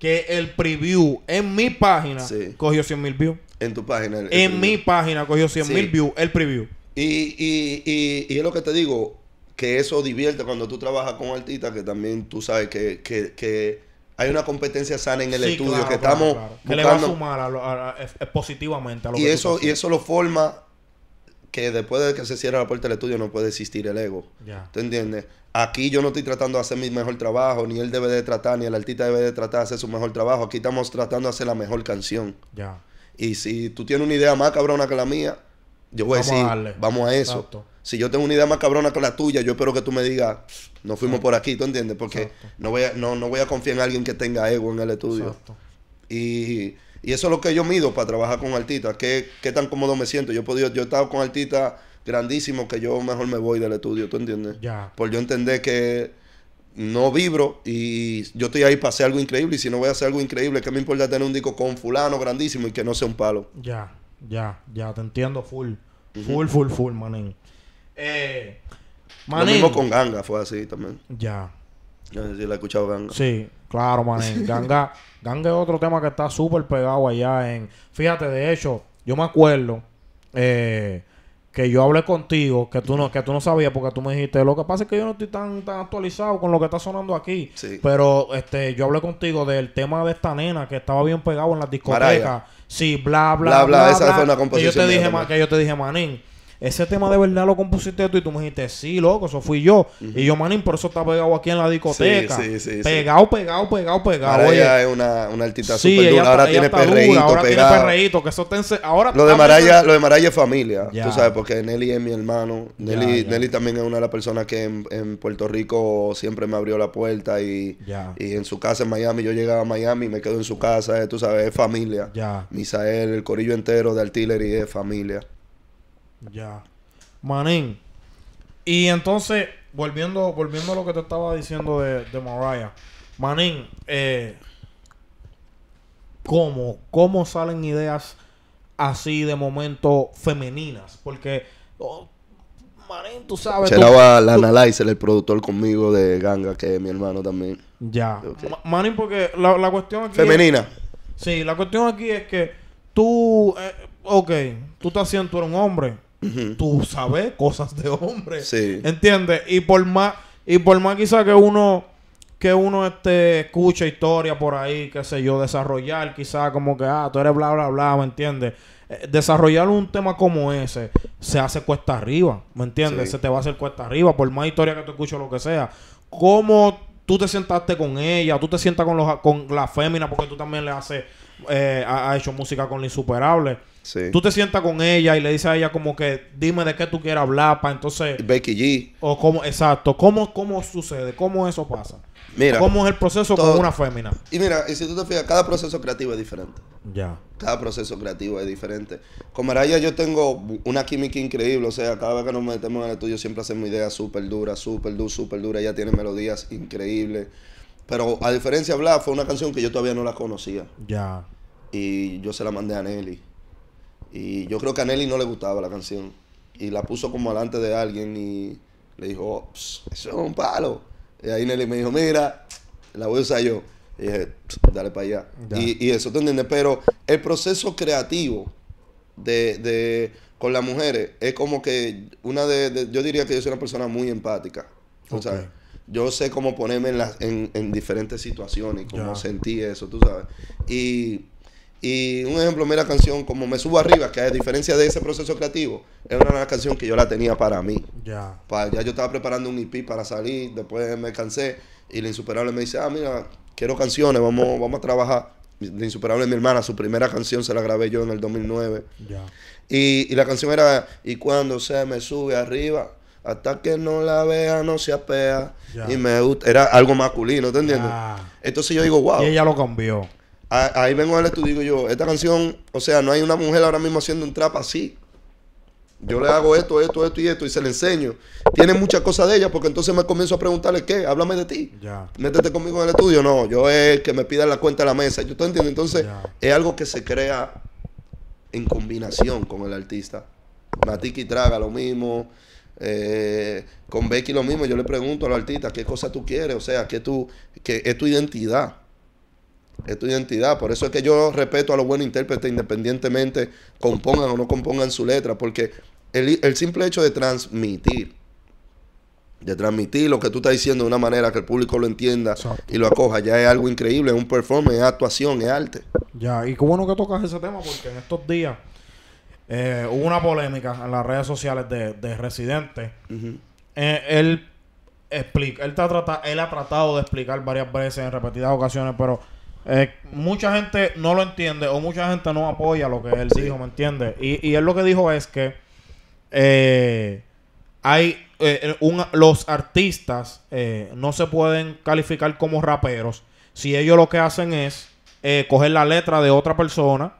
que el preview en mi página sí. cogió 100 mil views. En tu página. en mi página cogió 100 mil views el preview. Y, y, y, es lo que te digo, que eso divierte cuando tú trabajas con artistas, que también tú sabes que, hay una competencia sana en el estudio, que estamos... le va a sumar positivamente a lo y eso, Y eso lo forma que después de que se cierra la puerta del estudio no puede existir el ego. Ya. ¿Te entiendes? Aquí yo no estoy tratando de hacer mi mejor trabajo, ni él debe de tratar, ni el artista debe de tratar de hacer su mejor trabajo. Aquí estamos tratando de hacer la mejor canción. Ya. Y si tú tienes una idea más cabrona que la mía, yo voy a decir, vamos a eso. Si yo tengo una idea más cabrona que la tuya, yo espero que tú me digas, no fuimos por aquí, ¿tú entiendes? Porque no voy, a, no, voy a confiar en alguien que tenga ego en el estudio. Y, y, eso es lo que yo mido para trabajar con artistas. ¿Qué, tan cómodo me siento? Yo he, yo he estado con artistas grandísimos que yo mejor me voy del estudio, ¿tú entiendes? Ya. Por yo entender que no vibro y yo estoy ahí para hacer algo increíble. Y si no voy a hacer algo increíble, ¿qué me importa tener un disco con fulano grandísimo y que no sea un palo? Ya. Ya, ya, te entiendo full. Full, full, full, manín. Eh, Lo mismo con Ganga fue así también. Ya. No sé la he escuchado Ganga. Sí, claro, manín. Ganga, Ganga es otro tema que está súper pegado allá en... Fíjate, de hecho, yo me acuerdo... Eh, que yo hablé contigo, que tú no, que tú no sabías, porque tú me dijiste, lo que pasa es que yo no estoy tan, tan actualizado con lo que está sonando aquí. Sí. Pero este, yo hablé contigo del tema de esta nena que estaba bien pegado en las discotecas. Sí, bla bla, bla, bla, esa fue una composición. yo te dije, que yo te dije, manín ese tema de verdad lo compusiste tú y tú me dijiste, sí, loco, eso fui yo. Y yo, manín, por eso está pegado aquí en la discoteca. Sí, sí, sí, pegado, pegado, pegado, pegado. Ahora es una, artista súper dura. Ahora tiene perreíto, ahora tiene perreíto, que eso tense... ahora lo de Maraya, lo de es familia, tú sabes, porque Nelly es mi hermano. Nelly, Nelly también es una de las personas que en, Puerto Rico siempre me abrió la puerta y, y en su casa en Miami, yo llegaba a Miami, y me quedo en su casa, eh, tú sabes, es familia. Ya. Misael, el corillo entero de Artillery es familia. Ya. Manín. Y entonces, volviendo, volviendo a lo que te estaba diciendo de, de Mariah. Manín, eh, ¿cómo, ¿cómo salen ideas así de momento femeninas? Porque... Oh, Manin, tú sabes. lava la analyzer, el productor conmigo de Ganga, que es mi hermano también. Ya. Manin porque la, la, cuestión aquí. Femenina. sí, la cuestión aquí es que tú. Eh, ok, tú estás haciendo, tú un hombre tú sabes cosas de hombre. Sí. ¿Entiendes? Y por más, y por más quizá que uno que uno este, escuche historia por ahí, qué sé yo, desarrollar quizás... como que, ah, tú eres bla, bla, bla, ¿me entiendes? Eh, desarrollar un tema como ese se hace cuesta arriba, ¿me entiendes? Se te va a hacer cuesta arriba, por más historia que tú escuches lo que sea. ¿Cómo tú te sentaste con ella? ¿Tú te sientas con, los, con la fémina porque tú también le haces, eh, ha, ha, hecho música con la insuperable? Sí. Tú te sientas con ella y le dices a ella como que dime de qué tú quieres hablar para entonces... Becky G. O cómo, exacto. ¿Cómo, cómo sucede? ¿Cómo eso pasa? Mira. ¿Cómo es el proceso con una fémina? Y mira, y si tú te fijas, cada proceso creativo es diferente. Ya. Cada proceso creativo es diferente. Con Maraya yo tengo una química increíble. O sea, cada vez que nos metemos en el estudio siempre hacemos ideas súper duras, súper duras, súper duras. Ella tiene melodías increíbles. Pero a diferencia de Bla, fue una canción que yo todavía no la conocía. Ya. Y yo se la mandé a Nelly. Y yo creo que a Nelly no le gustaba la canción. Y la puso como delante de alguien y le dijo, eso es un palo. Y ahí Nelly me dijo, mira, la voy a usar yo. Y dije, dale para allá. Y, eso, ¿te entiendes? Pero el proceso creativo de, con las mujeres es como que una de, Yo diría que yo soy una persona muy empática. ¿tú sabes? Yo sé cómo ponerme en, las, en, diferentes situaciones y cómo sentí eso, tú sabes. Y y un ejemplo, mira la canción como Me Subo Arriba, que a diferencia de ese proceso creativo, es una, canción que yo la tenía para mí. Ya. Para, ya yo estaba preparando un EP para salir, después me cansé y la insuperable me dice, ah, mira, quiero canciones, vamos, vamos a trabajar. La insuperable mi hermana, su primera canción se la grabé yo en el 2009. Ya. Y, y la canción era, y cuando se me sube arriba, hasta que no la vea, no se apea. Ya. Y me gusta, era algo masculino, ¿te entiendes? Ya. Entonces yo digo, wow. Y ella lo cambió ahí vengo al estudio y digo yo, esta canción, o sea, no hay una mujer ahora mismo haciendo un trap así. Yo le hago esto, esto, esto y esto y se le enseño. Tiene muchas cosas de ella porque entonces me comienzo a preguntarle, ¿qué? Háblame de ti. Métete conmigo en el estudio. No, yo es el que me pida la cuenta de la mesa. Yo te entiendo. Entonces, es algo que se crea en combinación con el artista. Matiki traga lo mismo. Eh, con Becky lo mismo. Yo le pregunto al artista, ¿qué cosa tú quieres? O sea, ¿qué, tú, qué es tu identidad? es tu identidad. Por eso es que yo respeto a los buenos intérpretes independientemente compongan o no compongan su letra, porque el, simple hecho de transmitir, de transmitir lo que tú estás diciendo de una manera que el público lo entienda y lo acoja, ya es algo increíble, es un performance, es actuación, es arte. Ya, y qué bueno que tocas ese tema, porque en estos días eh, hubo una polémica en las redes sociales de, de Residente. Eh, él explica, él, está él ha tratado de explicar varias veces en repetidas ocasiones, pero eh, mucha gente no lo entiende o mucha gente no apoya lo que él dijo, ¿me entiendes? Y, y él lo que dijo es que eh, hay eh, los artistas no se pueden calificar como raperos si ellos lo que hacen es coger la letra de otra persona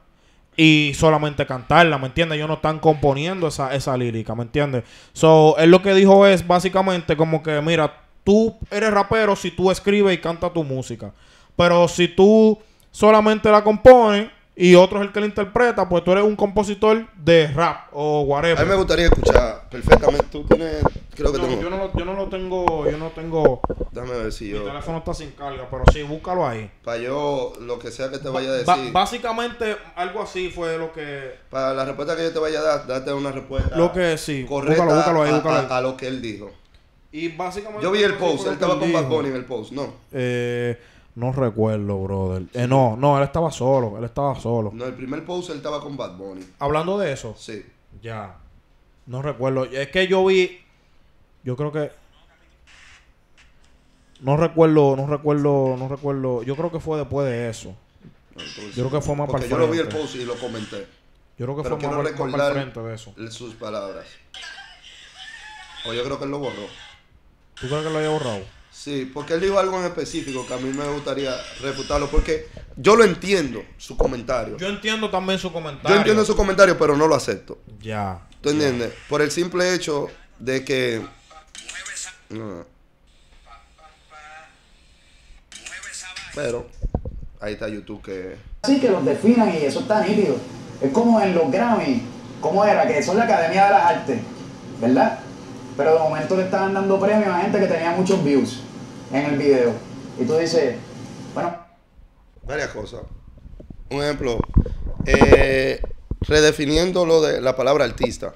y solamente cantarla, ¿me entiendes? Ellos no están componiendo esa, esa lírica, ¿me entiendes? So, él lo que dijo es básicamente como que, mira, tú eres rapero si tú escribes y canta tu música. Pero si tú solamente la compones y otro es el que la interpreta, pues tú eres un compositor de rap o whatever. A mí me gustaría escuchar perfectamente. Tú tienes. Yo no, lo, tengo. Yo no tengo. Déjame ver si yo. Mi teléfono está sin carga, pero sí, búscalo ahí. Para yo, lo que sea que te vaya a decir. básicamente, algo así fue lo que. Para la respuesta que yo te vaya a dar, date una respuesta. Lo que sí. Correcto, búscalo, búscalo ahí, búscalo a, lo que él dijo. Y básicamente. Yo vi el post. Él estaba con Bad en el post, ¿no? Eh. No recuerdo, brother. Eh, no, no, él estaba solo. Él estaba solo. No, el primer post él estaba con Bad Bunny. Hablando de eso. Sí. Ya. No recuerdo. Es que yo vi. Yo creo que. No recuerdo, no recuerdo, no recuerdo. Yo creo que fue después de eso. yo creo que fue más para Yo lo vi el post y lo comenté. Yo creo que fue más, para frente de eso. Sus palabras. O yo creo que él lo borró. ¿Tú crees que lo haya borrado? Sí, porque él dijo algo en específico que a mí me gustaría refutarlo, porque yo lo entiendo, su comentario. Yo entiendo también su comentario. Yo entiendo su comentario, pero no lo acepto. Ya. ¿Tú entiendes? Por el simple hecho de que... No. Pero ahí está YouTube que... Así que los definan y eso está nítido. Es como en los Grammy, ¿cómo era? Que son la Academia de las Artes, ¿verdad? Pero de momento le están dando premios a gente que tenía muchos views en el video. Y tú dices, bueno. Varias cosas. Un ejemplo, eh, redefiniendo lo de la palabra artista.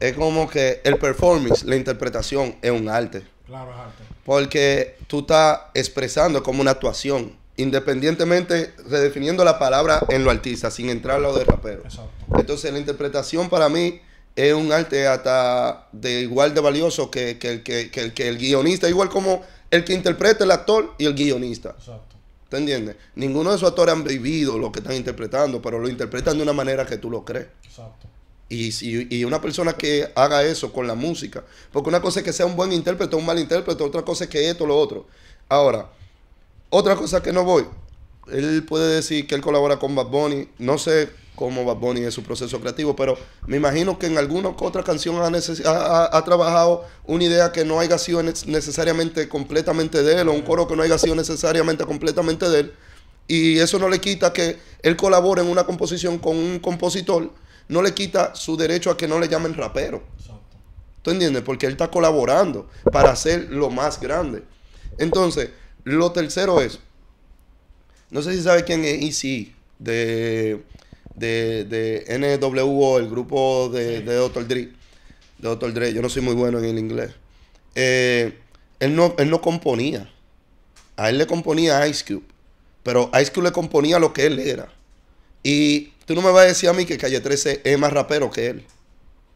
Es como que el performance, la interpretación, es un arte. Claro, es arte. Porque tú estás expresando como una actuación independientemente, redefiniendo la palabra en lo artista, sin entrar lo de rapero. Exacto. Entonces, la interpretación para mí es un arte hasta de igual de valioso que, que, el guionista, igual como el que interpreta el actor y el guionista. Exacto. ¿Te entiendes? Ninguno de esos actores han vivido lo que están interpretando, pero lo interpretan de una manera que tú lo crees. Exacto. Y, y, una persona que haga eso con la música, porque una cosa es que sea un buen intérprete, o un mal intérprete, otra cosa es que esto, o lo otro. Ahora, otra cosa que no voy, él puede decir que él colabora con Bad Bunny. No sé cómo Bad Bunny es su proceso creativo, pero me imagino que en alguna otra canción ha, trabajado una idea que no haya sido necesariamente completamente de él, o un coro que no haya sido necesariamente completamente de él. Y eso no le quita que él colabore en una composición con un compositor, no le quita su derecho a que no le llamen rapero. ¿Tú entiendes? Porque él está colaborando para hacer lo más grande. Entonces, lo tercero es, no sé si sabe quién es EC de, de, NWO, el grupo de, de Dr. Dre. De yo no soy muy bueno en el inglés. Eh, él, no, él no componía. A él le componía Ice Cube. Pero Ice Cube le componía lo que él era. Y tú no me vas a decir a mí que Calle 13 es más rapero que él.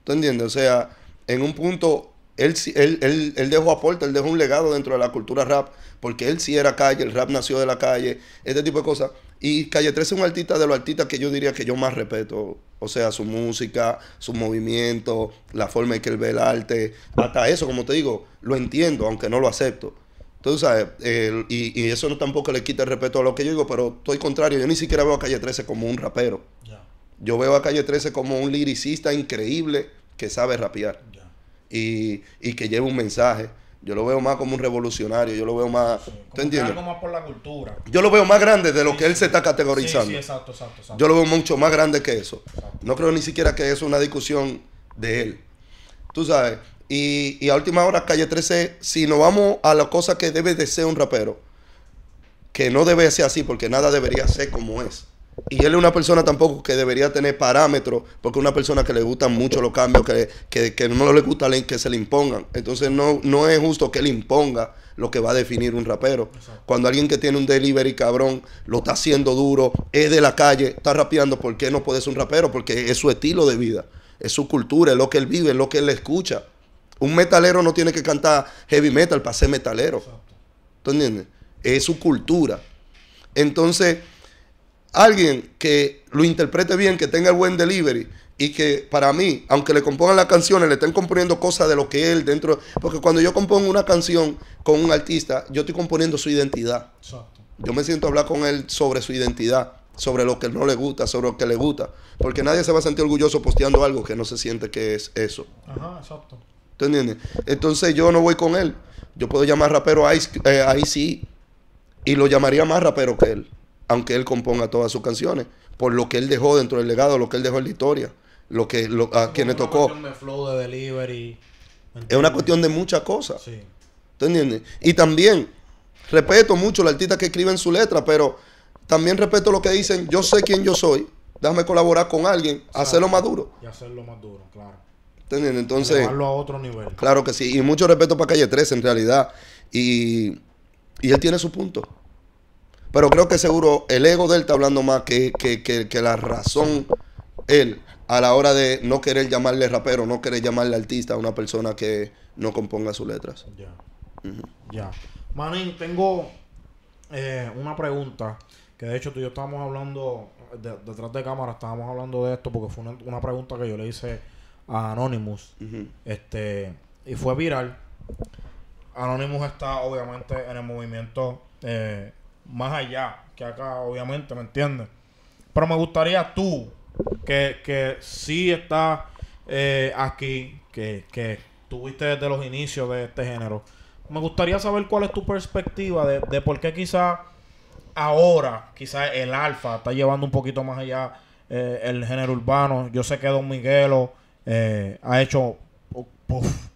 ¿Tú entiendes? O sea, en un punto él, él, él, dejó aporte, él dejó un legado dentro de la cultura rap, porque él sí era calle, el rap nació de la calle, este tipo de cosas. Y Calle 13 es un artista de los artistas que yo diría que yo más respeto. O sea, su música, su movimiento, la forma en que él ve el arte, hasta eso, como te digo, lo entiendo, aunque no lo acepto. Entonces, ¿sabes? y, eso no tampoco le quita el respeto a lo que yo digo, pero estoy contrario. Yo ni siquiera veo a Calle 13 como un rapero. Yo veo a Calle 13 como un liricista increíble que sabe rapear y, que lleve un mensaje. Yo lo veo más como un revolucionario, yo lo veo más... entiendes? por la cultura. Yo lo veo más grande de lo que él se está categorizando. Yo lo veo mucho más grande que eso. No creo ni siquiera que eso es una discusión de él. Tú sabes. y, a última hora, Calle 13, si nos vamos a la cosa que debe de ser un rapero, que no debe ser así, porque nada debería ser como es. Y él es una persona tampoco que debería tener parámetros, porque es una persona que le gustan mucho los cambios, que, no le gusta que se le impongan. Entonces no, no es justo que él imponga lo que va a definir un rapero. Cuando alguien que tiene un delivery cabrón, lo está haciendo duro, es de la calle, está rapeando, ¿por qué no puede ser un rapero? Porque es su estilo de vida, es su cultura, es lo que él vive, es lo que él escucha. Un metalero no tiene que cantar heavy metal para ser metalero. entiendes? Es su cultura. Entonces alguien que lo interprete bien, que tenga el buen delivery y que para mí, aunque le compongan las canciones, le estén componiendo cosas de lo que él dentro. Porque cuando yo compongo una canción con un artista, yo estoy componiendo su identidad. Exacto. Yo me siento a hablar con él sobre su identidad, sobre lo que no le gusta, sobre lo que le gusta. Porque nadie se va a sentir orgulloso posteando algo que no se siente que es eso. Ajá, exacto. ¿Tú entiendes? Entonces yo no voy con él. Yo puedo llamar rapero a Ice, eh, e, y lo llamaría más rapero que él aunque él componga todas sus canciones, por lo que él dejó dentro del legado, lo que él dejó en la historia, lo que a quienes tocó. es una cuestión de muchas cosas. Sí. entiendes? Y también respeto mucho a los artista que escribe en su letra, pero también respeto lo que dicen, yo sé quién yo soy, déjame colaborar con alguien, hacerlo más duro. Y hacerlo más duro, claro. ¿Entiendes? Entonces... a otro nivel. Claro que sí. Y mucho respeto para Calle 13 en realidad. Y, y él tiene su punto. Pero creo que seguro el ego de él está hablando más que, la razón él a la hora de no querer llamarle rapero, no querer llamarle artista a una persona que no componga sus letras. Ya. Ya. Manin, tengo eh, una pregunta que de hecho tú y yo estábamos hablando detrás de cámara, estábamos hablando de esto porque fue una, pregunta que yo le hice a Anonymous. Este, y fue viral. Anonymous está obviamente en el movimiento eh, más allá que acá, obviamente, ¿me entiendes? Pero me gustaría tú, que, que sí estás eh, aquí, que, que tuviste desde los inicios de este género, me gustaría saber cuál es tu perspectiva de, por qué quizás ahora, quizás el alfa está llevando un poquito más allá eh, el género urbano. Yo sé que Don Miguelo eh, ha hecho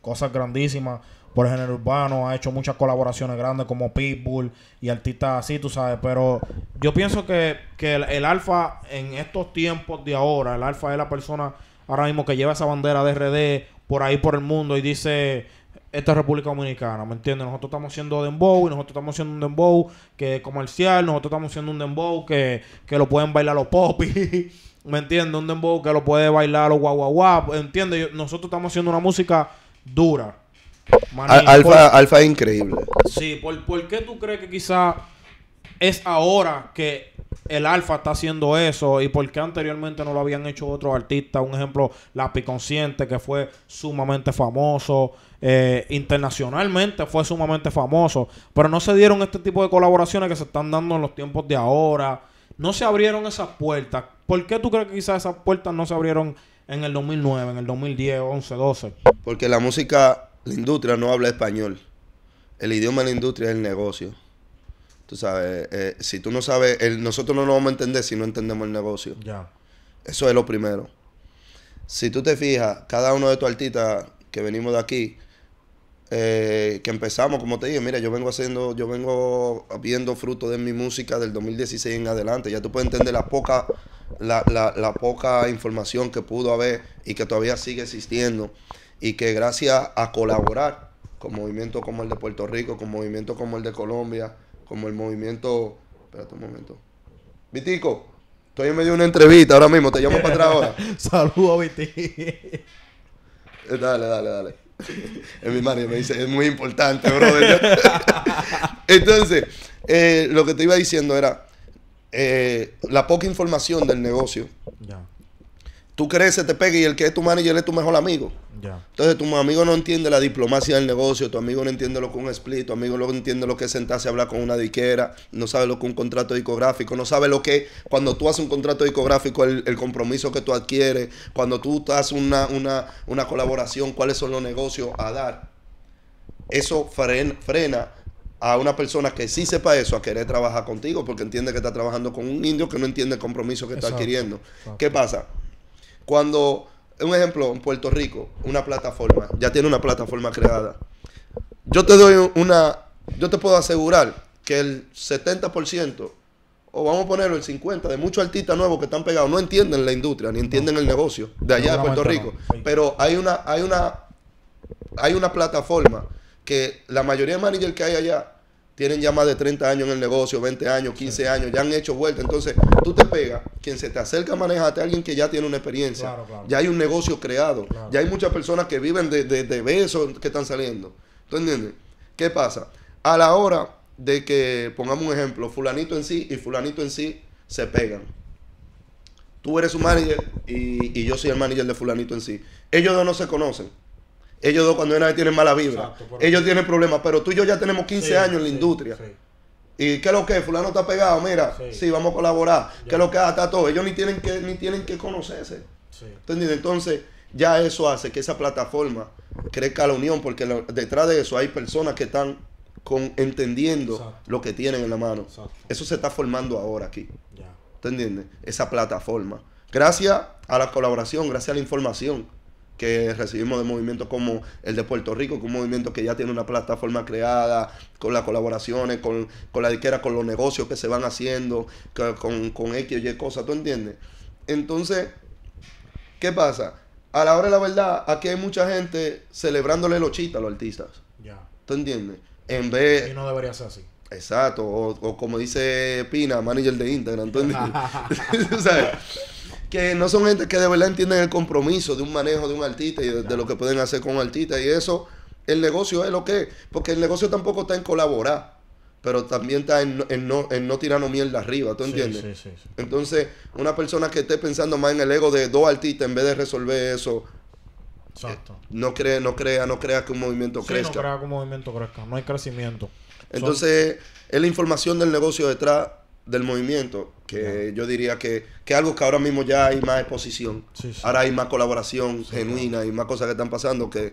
cosas grandísimas por el género urbano, ha hecho muchas colaboraciones grandes como Pitbull y artistas así, tú sabes, pero yo pienso que, que el, alfa en estos tiempos de ahora, el alfa es la persona ahora mismo que lleva esa bandera de RD por ahí por el mundo y dice, esta es República Dominicana, ¿me entiendes? Nosotros estamos siendo dembow y nosotros estamos haciendo un dembow que comercial, nosotros estamos haciendo un dembow que, que lo pueden bailar los popis, ¿me entiendes? Un dembow que lo puede bailar los guau ¿me ¿entiendes? Nosotros estamos haciendo una música dura Alfa, Alfa es increíble. Sí, ¿por, qué tú crees que quizá es ahora que el Alfa está haciendo eso y por qué anteriormente no lo habían hecho otros artistas. Un ejemplo, La Consciente, que fue sumamente famoso, eh, internacionalmente fue sumamente famoso, pero no se dieron este tipo de colaboraciones que se están dando en los tiempos de ahora. No se abrieron esas puertas. ¿Por qué tú crees que quizás esas puertas no se abrieron en el 2009, en el 2010, 11, 12? Porque la música la industria no habla español. El idioma de la industria es el negocio. Tú sabes, eh, si tú no sabes, nosotros no nos vamos a entender si no entendemos el negocio. Ya. Eso es lo primero. Si tú te fijas, cada uno de tus artistas que venimos de aquí, eh, que empezamos, como te dije, mira, yo vengo haciendo, yo vengo viendo fruto de mi música del 2016 en adelante. Ya tú puedes entender la poca, la poca información que pudo haber y que todavía sigue existiendo y que gracias a colaborar con movimientos como el de Puerto Rico, con movimientos como el de Colombia, como el movimiento... Espérate un momento. Vitico, estoy en medio de una entrevista ahora mismo, te llamo para atrás ahora. Saludos, Vitico. Eh, dale, dale, dale. es mi madre me dice, es muy importante, brother. Entonces, eh, lo que te iba diciendo era eh, la poca información del negocio. Ya tú creces, te pega y el que es tu manager es tu mejor amigo. Ya. Entonces tu amigo no entiende la diplomacia del negocio, tu amigo no entiende lo que es un split, tu amigo no entiende lo que es sentarse a hablar con una diquera, no sabe lo que es un contrato discográfico, no sabe lo que cuando tú haces un contrato discográfico, el, compromiso que tú adquieres, cuando tú haces una, una, una colaboración, cuáles son los negocios a dar. Eso frena, a una persona que sí sepa eso a querer trabajar contigo porque entiende que está trabajando con un indio que no entiende el compromiso que está adquiriendo. ¿Qué pasa? Cuando, un ejemplo, en Puerto Rico, una plataforma, ya tiene una plataforma creada. Yo te doy una, yo te puedo asegurar que el 70%, o vamos a ponerlo el 50%, de muchos artistas nuevos que están pegados, no entienden la industria, ni entienden el negocio de allá de Puerto Rico. Pero hay una, hay una, hay una plataforma que la mayoría de managers que hay allá tienen ya más de 30 años en el negocio, 20 años, 15 años, ya han hecho vuelta. Entonces, tú te pegas, quien se te acerca a manejarte, alguien que ya tiene una experiencia, ya hay un negocio creado, ya hay muchas personas que viven de, de, besos que están saliendo. ¿Tú entiendes? ¿Qué pasa? A la hora de que, pongamos un ejemplo, fulanito en sí y fulanito en sí se pegan. Tú eres su manager y, y yo soy el manager de fulanito en sí. Ellos dos no se conocen ellos dos cuando nadie tienen mala vibra. ellos tienen problemas, pero tú y yo ya tenemos 15 años en la industria. ¿Y qué es lo que? Fulano está pegado, mira, sí, vamos a colaborar. ¿Qué es lo que está todo? Ellos ni tienen que, ni tienen que conocerse. ¿Entendido? Entonces, ya eso hace que esa plataforma crezca la unión, porque detrás de eso hay personas que están con, entendiendo lo que tienen en la mano. Eso se está formando ahora aquí. Ya. Esa plataforma. Gracias a la colaboración, gracias a la información que recibimos de movimientos como el de Puerto Rico, que es un movimiento que ya tiene una plataforma creada, con las colaboraciones, con, con la disquera, con los negocios que se van haciendo, con, con X o Y cosas, ¿tú entiendes? Entonces, ¿qué pasa? A la hora de la verdad, aquí hay mucha gente celebrándole los chistes a los artistas. Ya. ¿Tú entiendes? En vez... Y no debería ser así. Exacto, o, como dice Pina, manager de Instagram, ¿tú entiendes? ¿Sabes? que no son gente que de verdad entienden el compromiso de un manejo de un artista y de, lo que pueden hacer con un artista. Y eso, el negocio es lo que es. Porque el negocio tampoco está en colaborar, pero también está en, no, en tirarnos mierda arriba, ¿tú entiendes? Sí, sí, sí, Entonces, una persona que esté pensando más en el ego de dos artistas en vez de resolver eso. Eh, no, cree, no crea, no crea que un movimiento crezca. No crea que un movimiento crezca, no hay crecimiento. Entonces, es la información del negocio detrás del movimiento, que yo diría que algo que ahora mismo ya hay más exposición, ahora hay más colaboración genuina y más cosas que están pasando que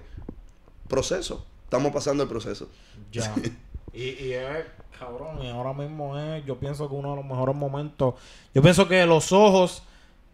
proceso, estamos pasando el proceso. Ya. y, y es cabrón, y ahora mismo es, yo pienso que uno de los mejores momentos, yo pienso que los ojos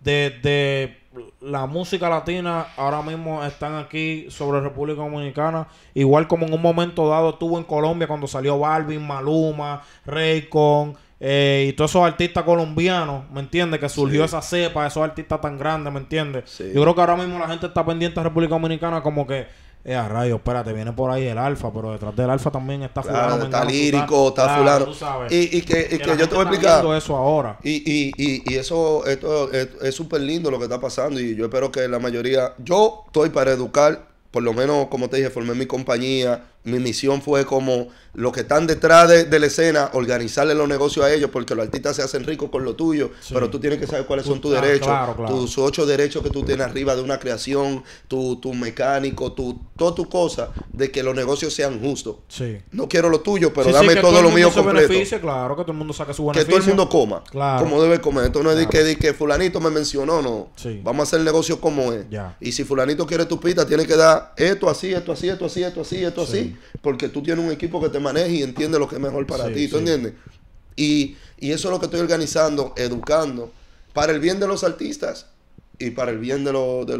de, de la música latina ahora mismo están aquí sobre República Dominicana, igual como en un momento dado estuvo en Colombia cuando salió Balvin, Maluma, Raycon eh, y todos esos artistas colombianos, ¿me entiendes? Que surgió esa cepa, esos artistas tan grandes, ¿me entiendes? Yo creo que ahora mismo la gente está pendiente de República Dominicana como que, eh, a rayo, espérate, viene por ahí el alfa, pero detrás del alfa también está fulano. Está lírico, está fulano. y, que, yo te voy a explicar. eso ahora. Y, y eso esto, es súper lindo lo que está pasando y yo espero que la mayoría, yo estoy para educar por lo menos, como te dije, formé mi compañía, mi misión fue como los que están detrás de, la escena, organizarle los negocios a ellos, porque los artistas se hacen ricos con lo tuyo, pero tú tienes que saber cuáles son tus derechos, tus ocho derechos que tú tienes arriba de una creación, tu, tu mecánico, tu, toda tu cosa, de que los negocios sean justos. Sí. No quiero lo tuyo, pero dame todo, lo mío completo. claro, que todo el mundo saque su Que todo el mundo coma, como debe comer. Entonces no es que, que fulanito me mencionó, no. Vamos a hacer el negocio como es. Y si fulanito quiere tu pita, tiene que dar esto así, esto así, esto así, esto así, esto así porque tú tienes un equipo que te maneja y entiende lo que es mejor para ti, ¿tú entiendes? Y, eso es lo que estoy organizando, educando, para el bien de los artistas y para el bien de, los, de,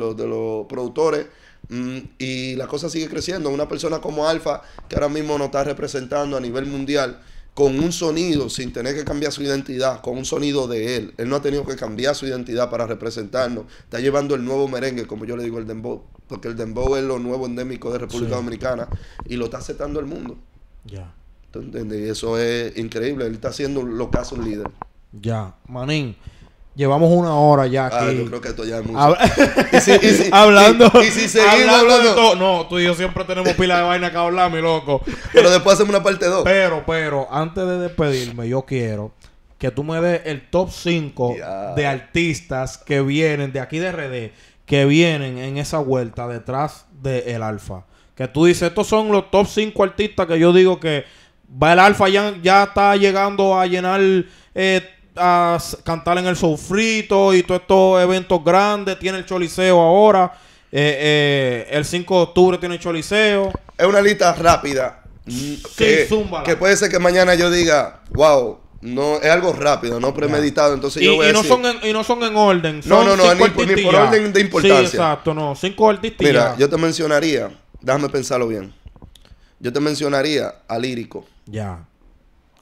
productores. Mm, y la cosa sigue creciendo. Una persona como Alfa, que ahora mismo nos está representando a nivel mundial, con un sonido sin tener que cambiar su identidad, con un sonido de él. Él no ha tenido que cambiar su identidad para representarnos. Está llevando el nuevo merengue, como yo le digo, el dembow, porque el dembow es lo nuevo endémico de República Dominicana y lo está aceptando el mundo. Ya. entiendes? Y eso es increíble. Él está haciendo lo que hace un líder. Ya, Manín. Llevamos una hora ya ah, aquí. Ah, yo creo que esto ya es mucho. y si, hablando. hablando. no, tú y yo siempre tenemos pila de vaina que hablar, mi loco. Pero después hacemos una parte 2. Pero, pero, antes de despedirme, yo quiero que tú me des el top 5 de artistas que vienen de aquí de RD, que vienen en esa vuelta detrás del el Alfa. Que tú dices, estos son los top 5 artistas que yo digo que va el Alfa ya, ya está llegando a llenar. Eh, a cantar en el Sofrito y todos estos eventos grandes. Tiene el Choliseo ahora. Eh, eh, el 5 de octubre tiene el Choliseo. Es una lista rápida. Mm, que, puede ser que mañana yo diga, wow, no, es algo rápido, no premeditado. Entonces y, no son en, y no son en orden. no, no, no, ni, por orden de importancia. exacto, no. Cinco artistas. Mira, yo te mencionaría, déjame pensarlo bien. Yo te mencionaría a Lírico. Ya.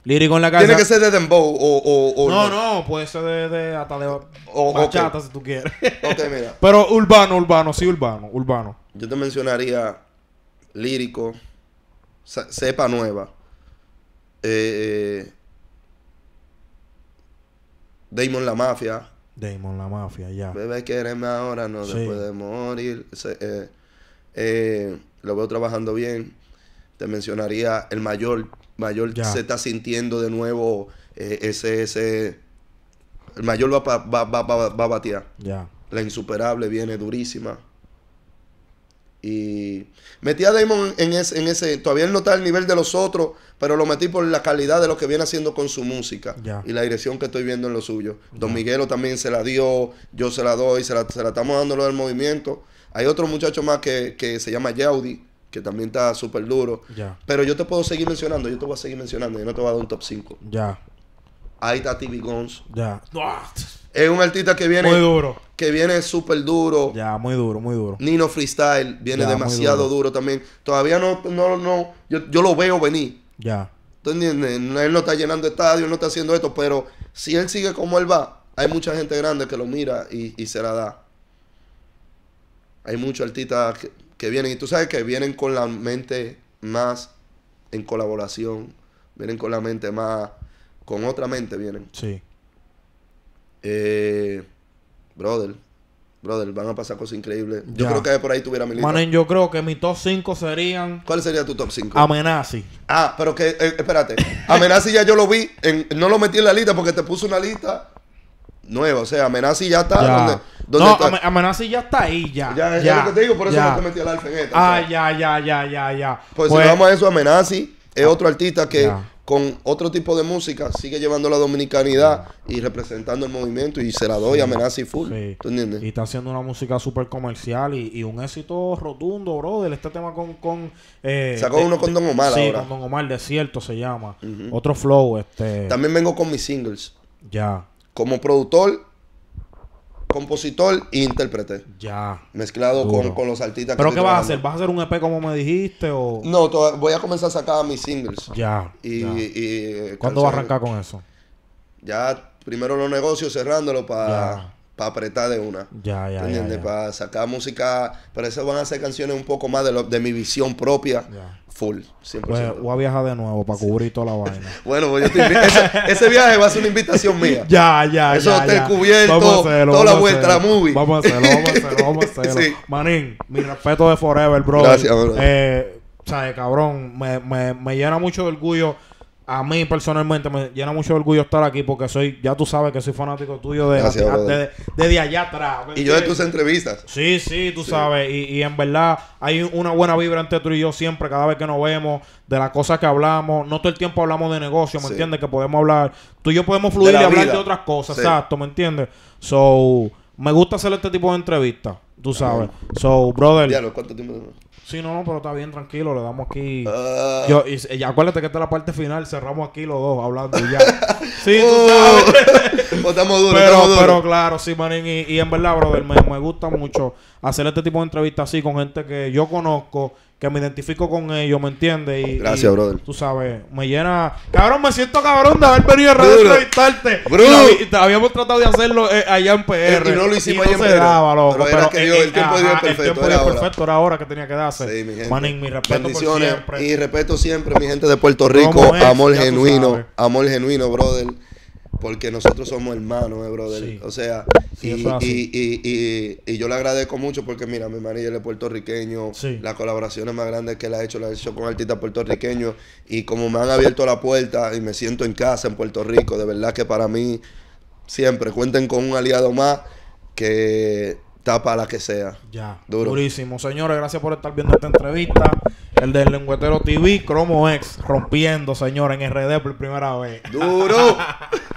Lírico en la casa. Tiene que ser de dembow o... o, o no, no, puede ser de, hasta de o, si tú quieres. ok, mira. Pero urbano, urbano, sí urbano, urbano. Yo te mencionaría lírico, cepa nueva, eh, eh, Damon la Mafia. Damon la Mafia, ya. Bebé, quédeme ahora, no, después de morir. Eh, eh, lo veo trabajando bien. Te mencionaría el mayor mayor se está sintiendo de nuevo eh, ese, ese... El mayor va, va, va, va, a batear. Ya. La insuperable viene durísima. Y metí a Damon en ese, en ese, todavía él no está al nivel de los otros, pero lo metí por la calidad de lo que viene haciendo con su música y la dirección que estoy viendo en lo suyo. Don Miguelo también se la dio, yo se la doy, se la, estamos dando lo del movimiento. Hay otro muchacho más que, que se llama Yaudi, que también está súper duro. Pero yo te puedo seguir mencionando, yo te voy a seguir mencionando, yo no te voy a dar un top 5. Ya. Ahí está TV Gons... Ya. Es un artista que viene. Muy duro. Que viene súper duro. Ya, muy duro, muy duro. Nino Freestyle viene demasiado duro. también. Todavía no, no, no. Yo, lo veo venir. Ya. Él no está llenando estadios, no está haciendo esto, pero si él sigue como él va, hay mucha gente grande que lo mira y, y se la da. Hay muchos artistas que, que vienen, y tú sabes que vienen con la mente más en colaboración, vienen con la mente más, con otra mente vienen. Sí. Eh, brother, brother, van a pasar cosas increíbles. Yo creo que por ahí tuviera mi lista. Manen, yo creo que mi top 5 serían... ¿Cuál sería tu top 5? Amenazi. Ah, pero que, eh, espérate, Amenazi ya yo lo vi, no lo metí en la lista porque te puse una lista nueva. O sea, Amenazi ya está. Ya. Donde, no, Amenazi ya está ahí, ya. Ya, ya, lo que te digo, por eso no te metí al en esta. Ah, ya, ya, ya, ya, ya. Pues, si pues vamos a eso, Amenazi es ah. otro artista que con otro tipo de música, sigue llevando la dominicanidad y representando el movimiento y se la doy a full. Sí. entiendes? Y está haciendo una música súper comercial y, y, un éxito rotundo, brother. Este tema con... con eh, Sacó eh, uno con Don Omar sí, ahora. Sí, con Don Omar, Desierto se llama. Otro flow, este... También vengo con mis singles. Ya como productor, compositor e intérprete. Ya. Mezclado con, los artistas que ¿Pero qué vas a hacer? ¿Vas a hacer un EP como me dijiste? o...? No, voy a comenzar a sacar mis singles. Ya. Y, y ¿Cuándo va a arrancar con eso? Ya primero los negocios cerrándolo para para apretar de una. Ya, ya, Ya, para sacar música. Pero eso van a ser canciones un poco más de, lo, de mi visión propia. Full, 100%. Pues, voy a viajar de nuevo para cubrir toda la vaina. bueno, pues yo te invito. Ese, viaje va a ser una invitación mía. ya, ya, ya. Eso está cubierto. Toda la vuestra movie. Vamos a hacerlo, vamos a hacerlo, vamos a hacerlo. Manín, mi respeto de Forever, bro. Gracias, bro. Eh, o sea, cabrón, me, me, me llena mucho de orgullo a mí personalmente me llena mucho orgullo estar aquí porque soy, ya tú sabes que soy fanático tuyo de allá atrás. Y yo de tus entrevistas. Sí, sí, tú sabes. Y, en verdad hay una buena vibra entre tú y yo siempre, cada vez que nos vemos, de las cosas que hablamos. No todo el tiempo hablamos de negocio, ¿me entiendes? Que podemos hablar, tú y yo podemos fluir y hablar de otras cosas, exacto, ¿me entiendes? So, me gusta hacer este tipo de entrevistas, tú sabes. So, brother. Ya, ¿cuánto tiempo? Sí, no, no, pero está bien, tranquilo, le damos aquí. Ah. Yo, y, acuérdate que esta es la parte final, cerramos aquí los dos hablando ya. sí, tú oh. sabes. Pues duro, pero, duros. pero claro, sí, manín. Y, y en verdad, brother, me, me gusta mucho hacer este tipo de entrevistas así con gente que yo conozco que me identifico con ellos, ¿me entiendes? Y, Gracias, brother. Tú sabes, me llena. Cabrón, me siento cabrón de haber venido a radio entrevistarte. Bro. Y habíamos tratado de hacerlo eh, allá en PR. Y no lo hicimos allá en PR. pero, era que eh, yo el eh, tiempo de Dios perfecto. El tiempo era perfecto, era ahora que tenía que darse. Sí, mi gente. mi respeto por siempre. Y respeto siempre, mi gente de Puerto Rico. amor genuino, amor genuino, brother porque nosotros somos hermanos, eh, brother. O sea, y, yo le agradezco mucho porque, mira, mi marido es puertorriqueño, las colaboraciones más grandes que le ha hecho, las ha hecho con artistas puertorriqueños, y como me han abierto la puerta y me siento en casa en Puerto Rico, de verdad que para mí, siempre cuenten con un aliado más que tapa la que sea. Ya, Duro. durísimo. Señores, gracias por estar viendo esta entrevista. El del Lenguetero TV, Cromo X, rompiendo, señor, en RD por primera vez. ¡Duro!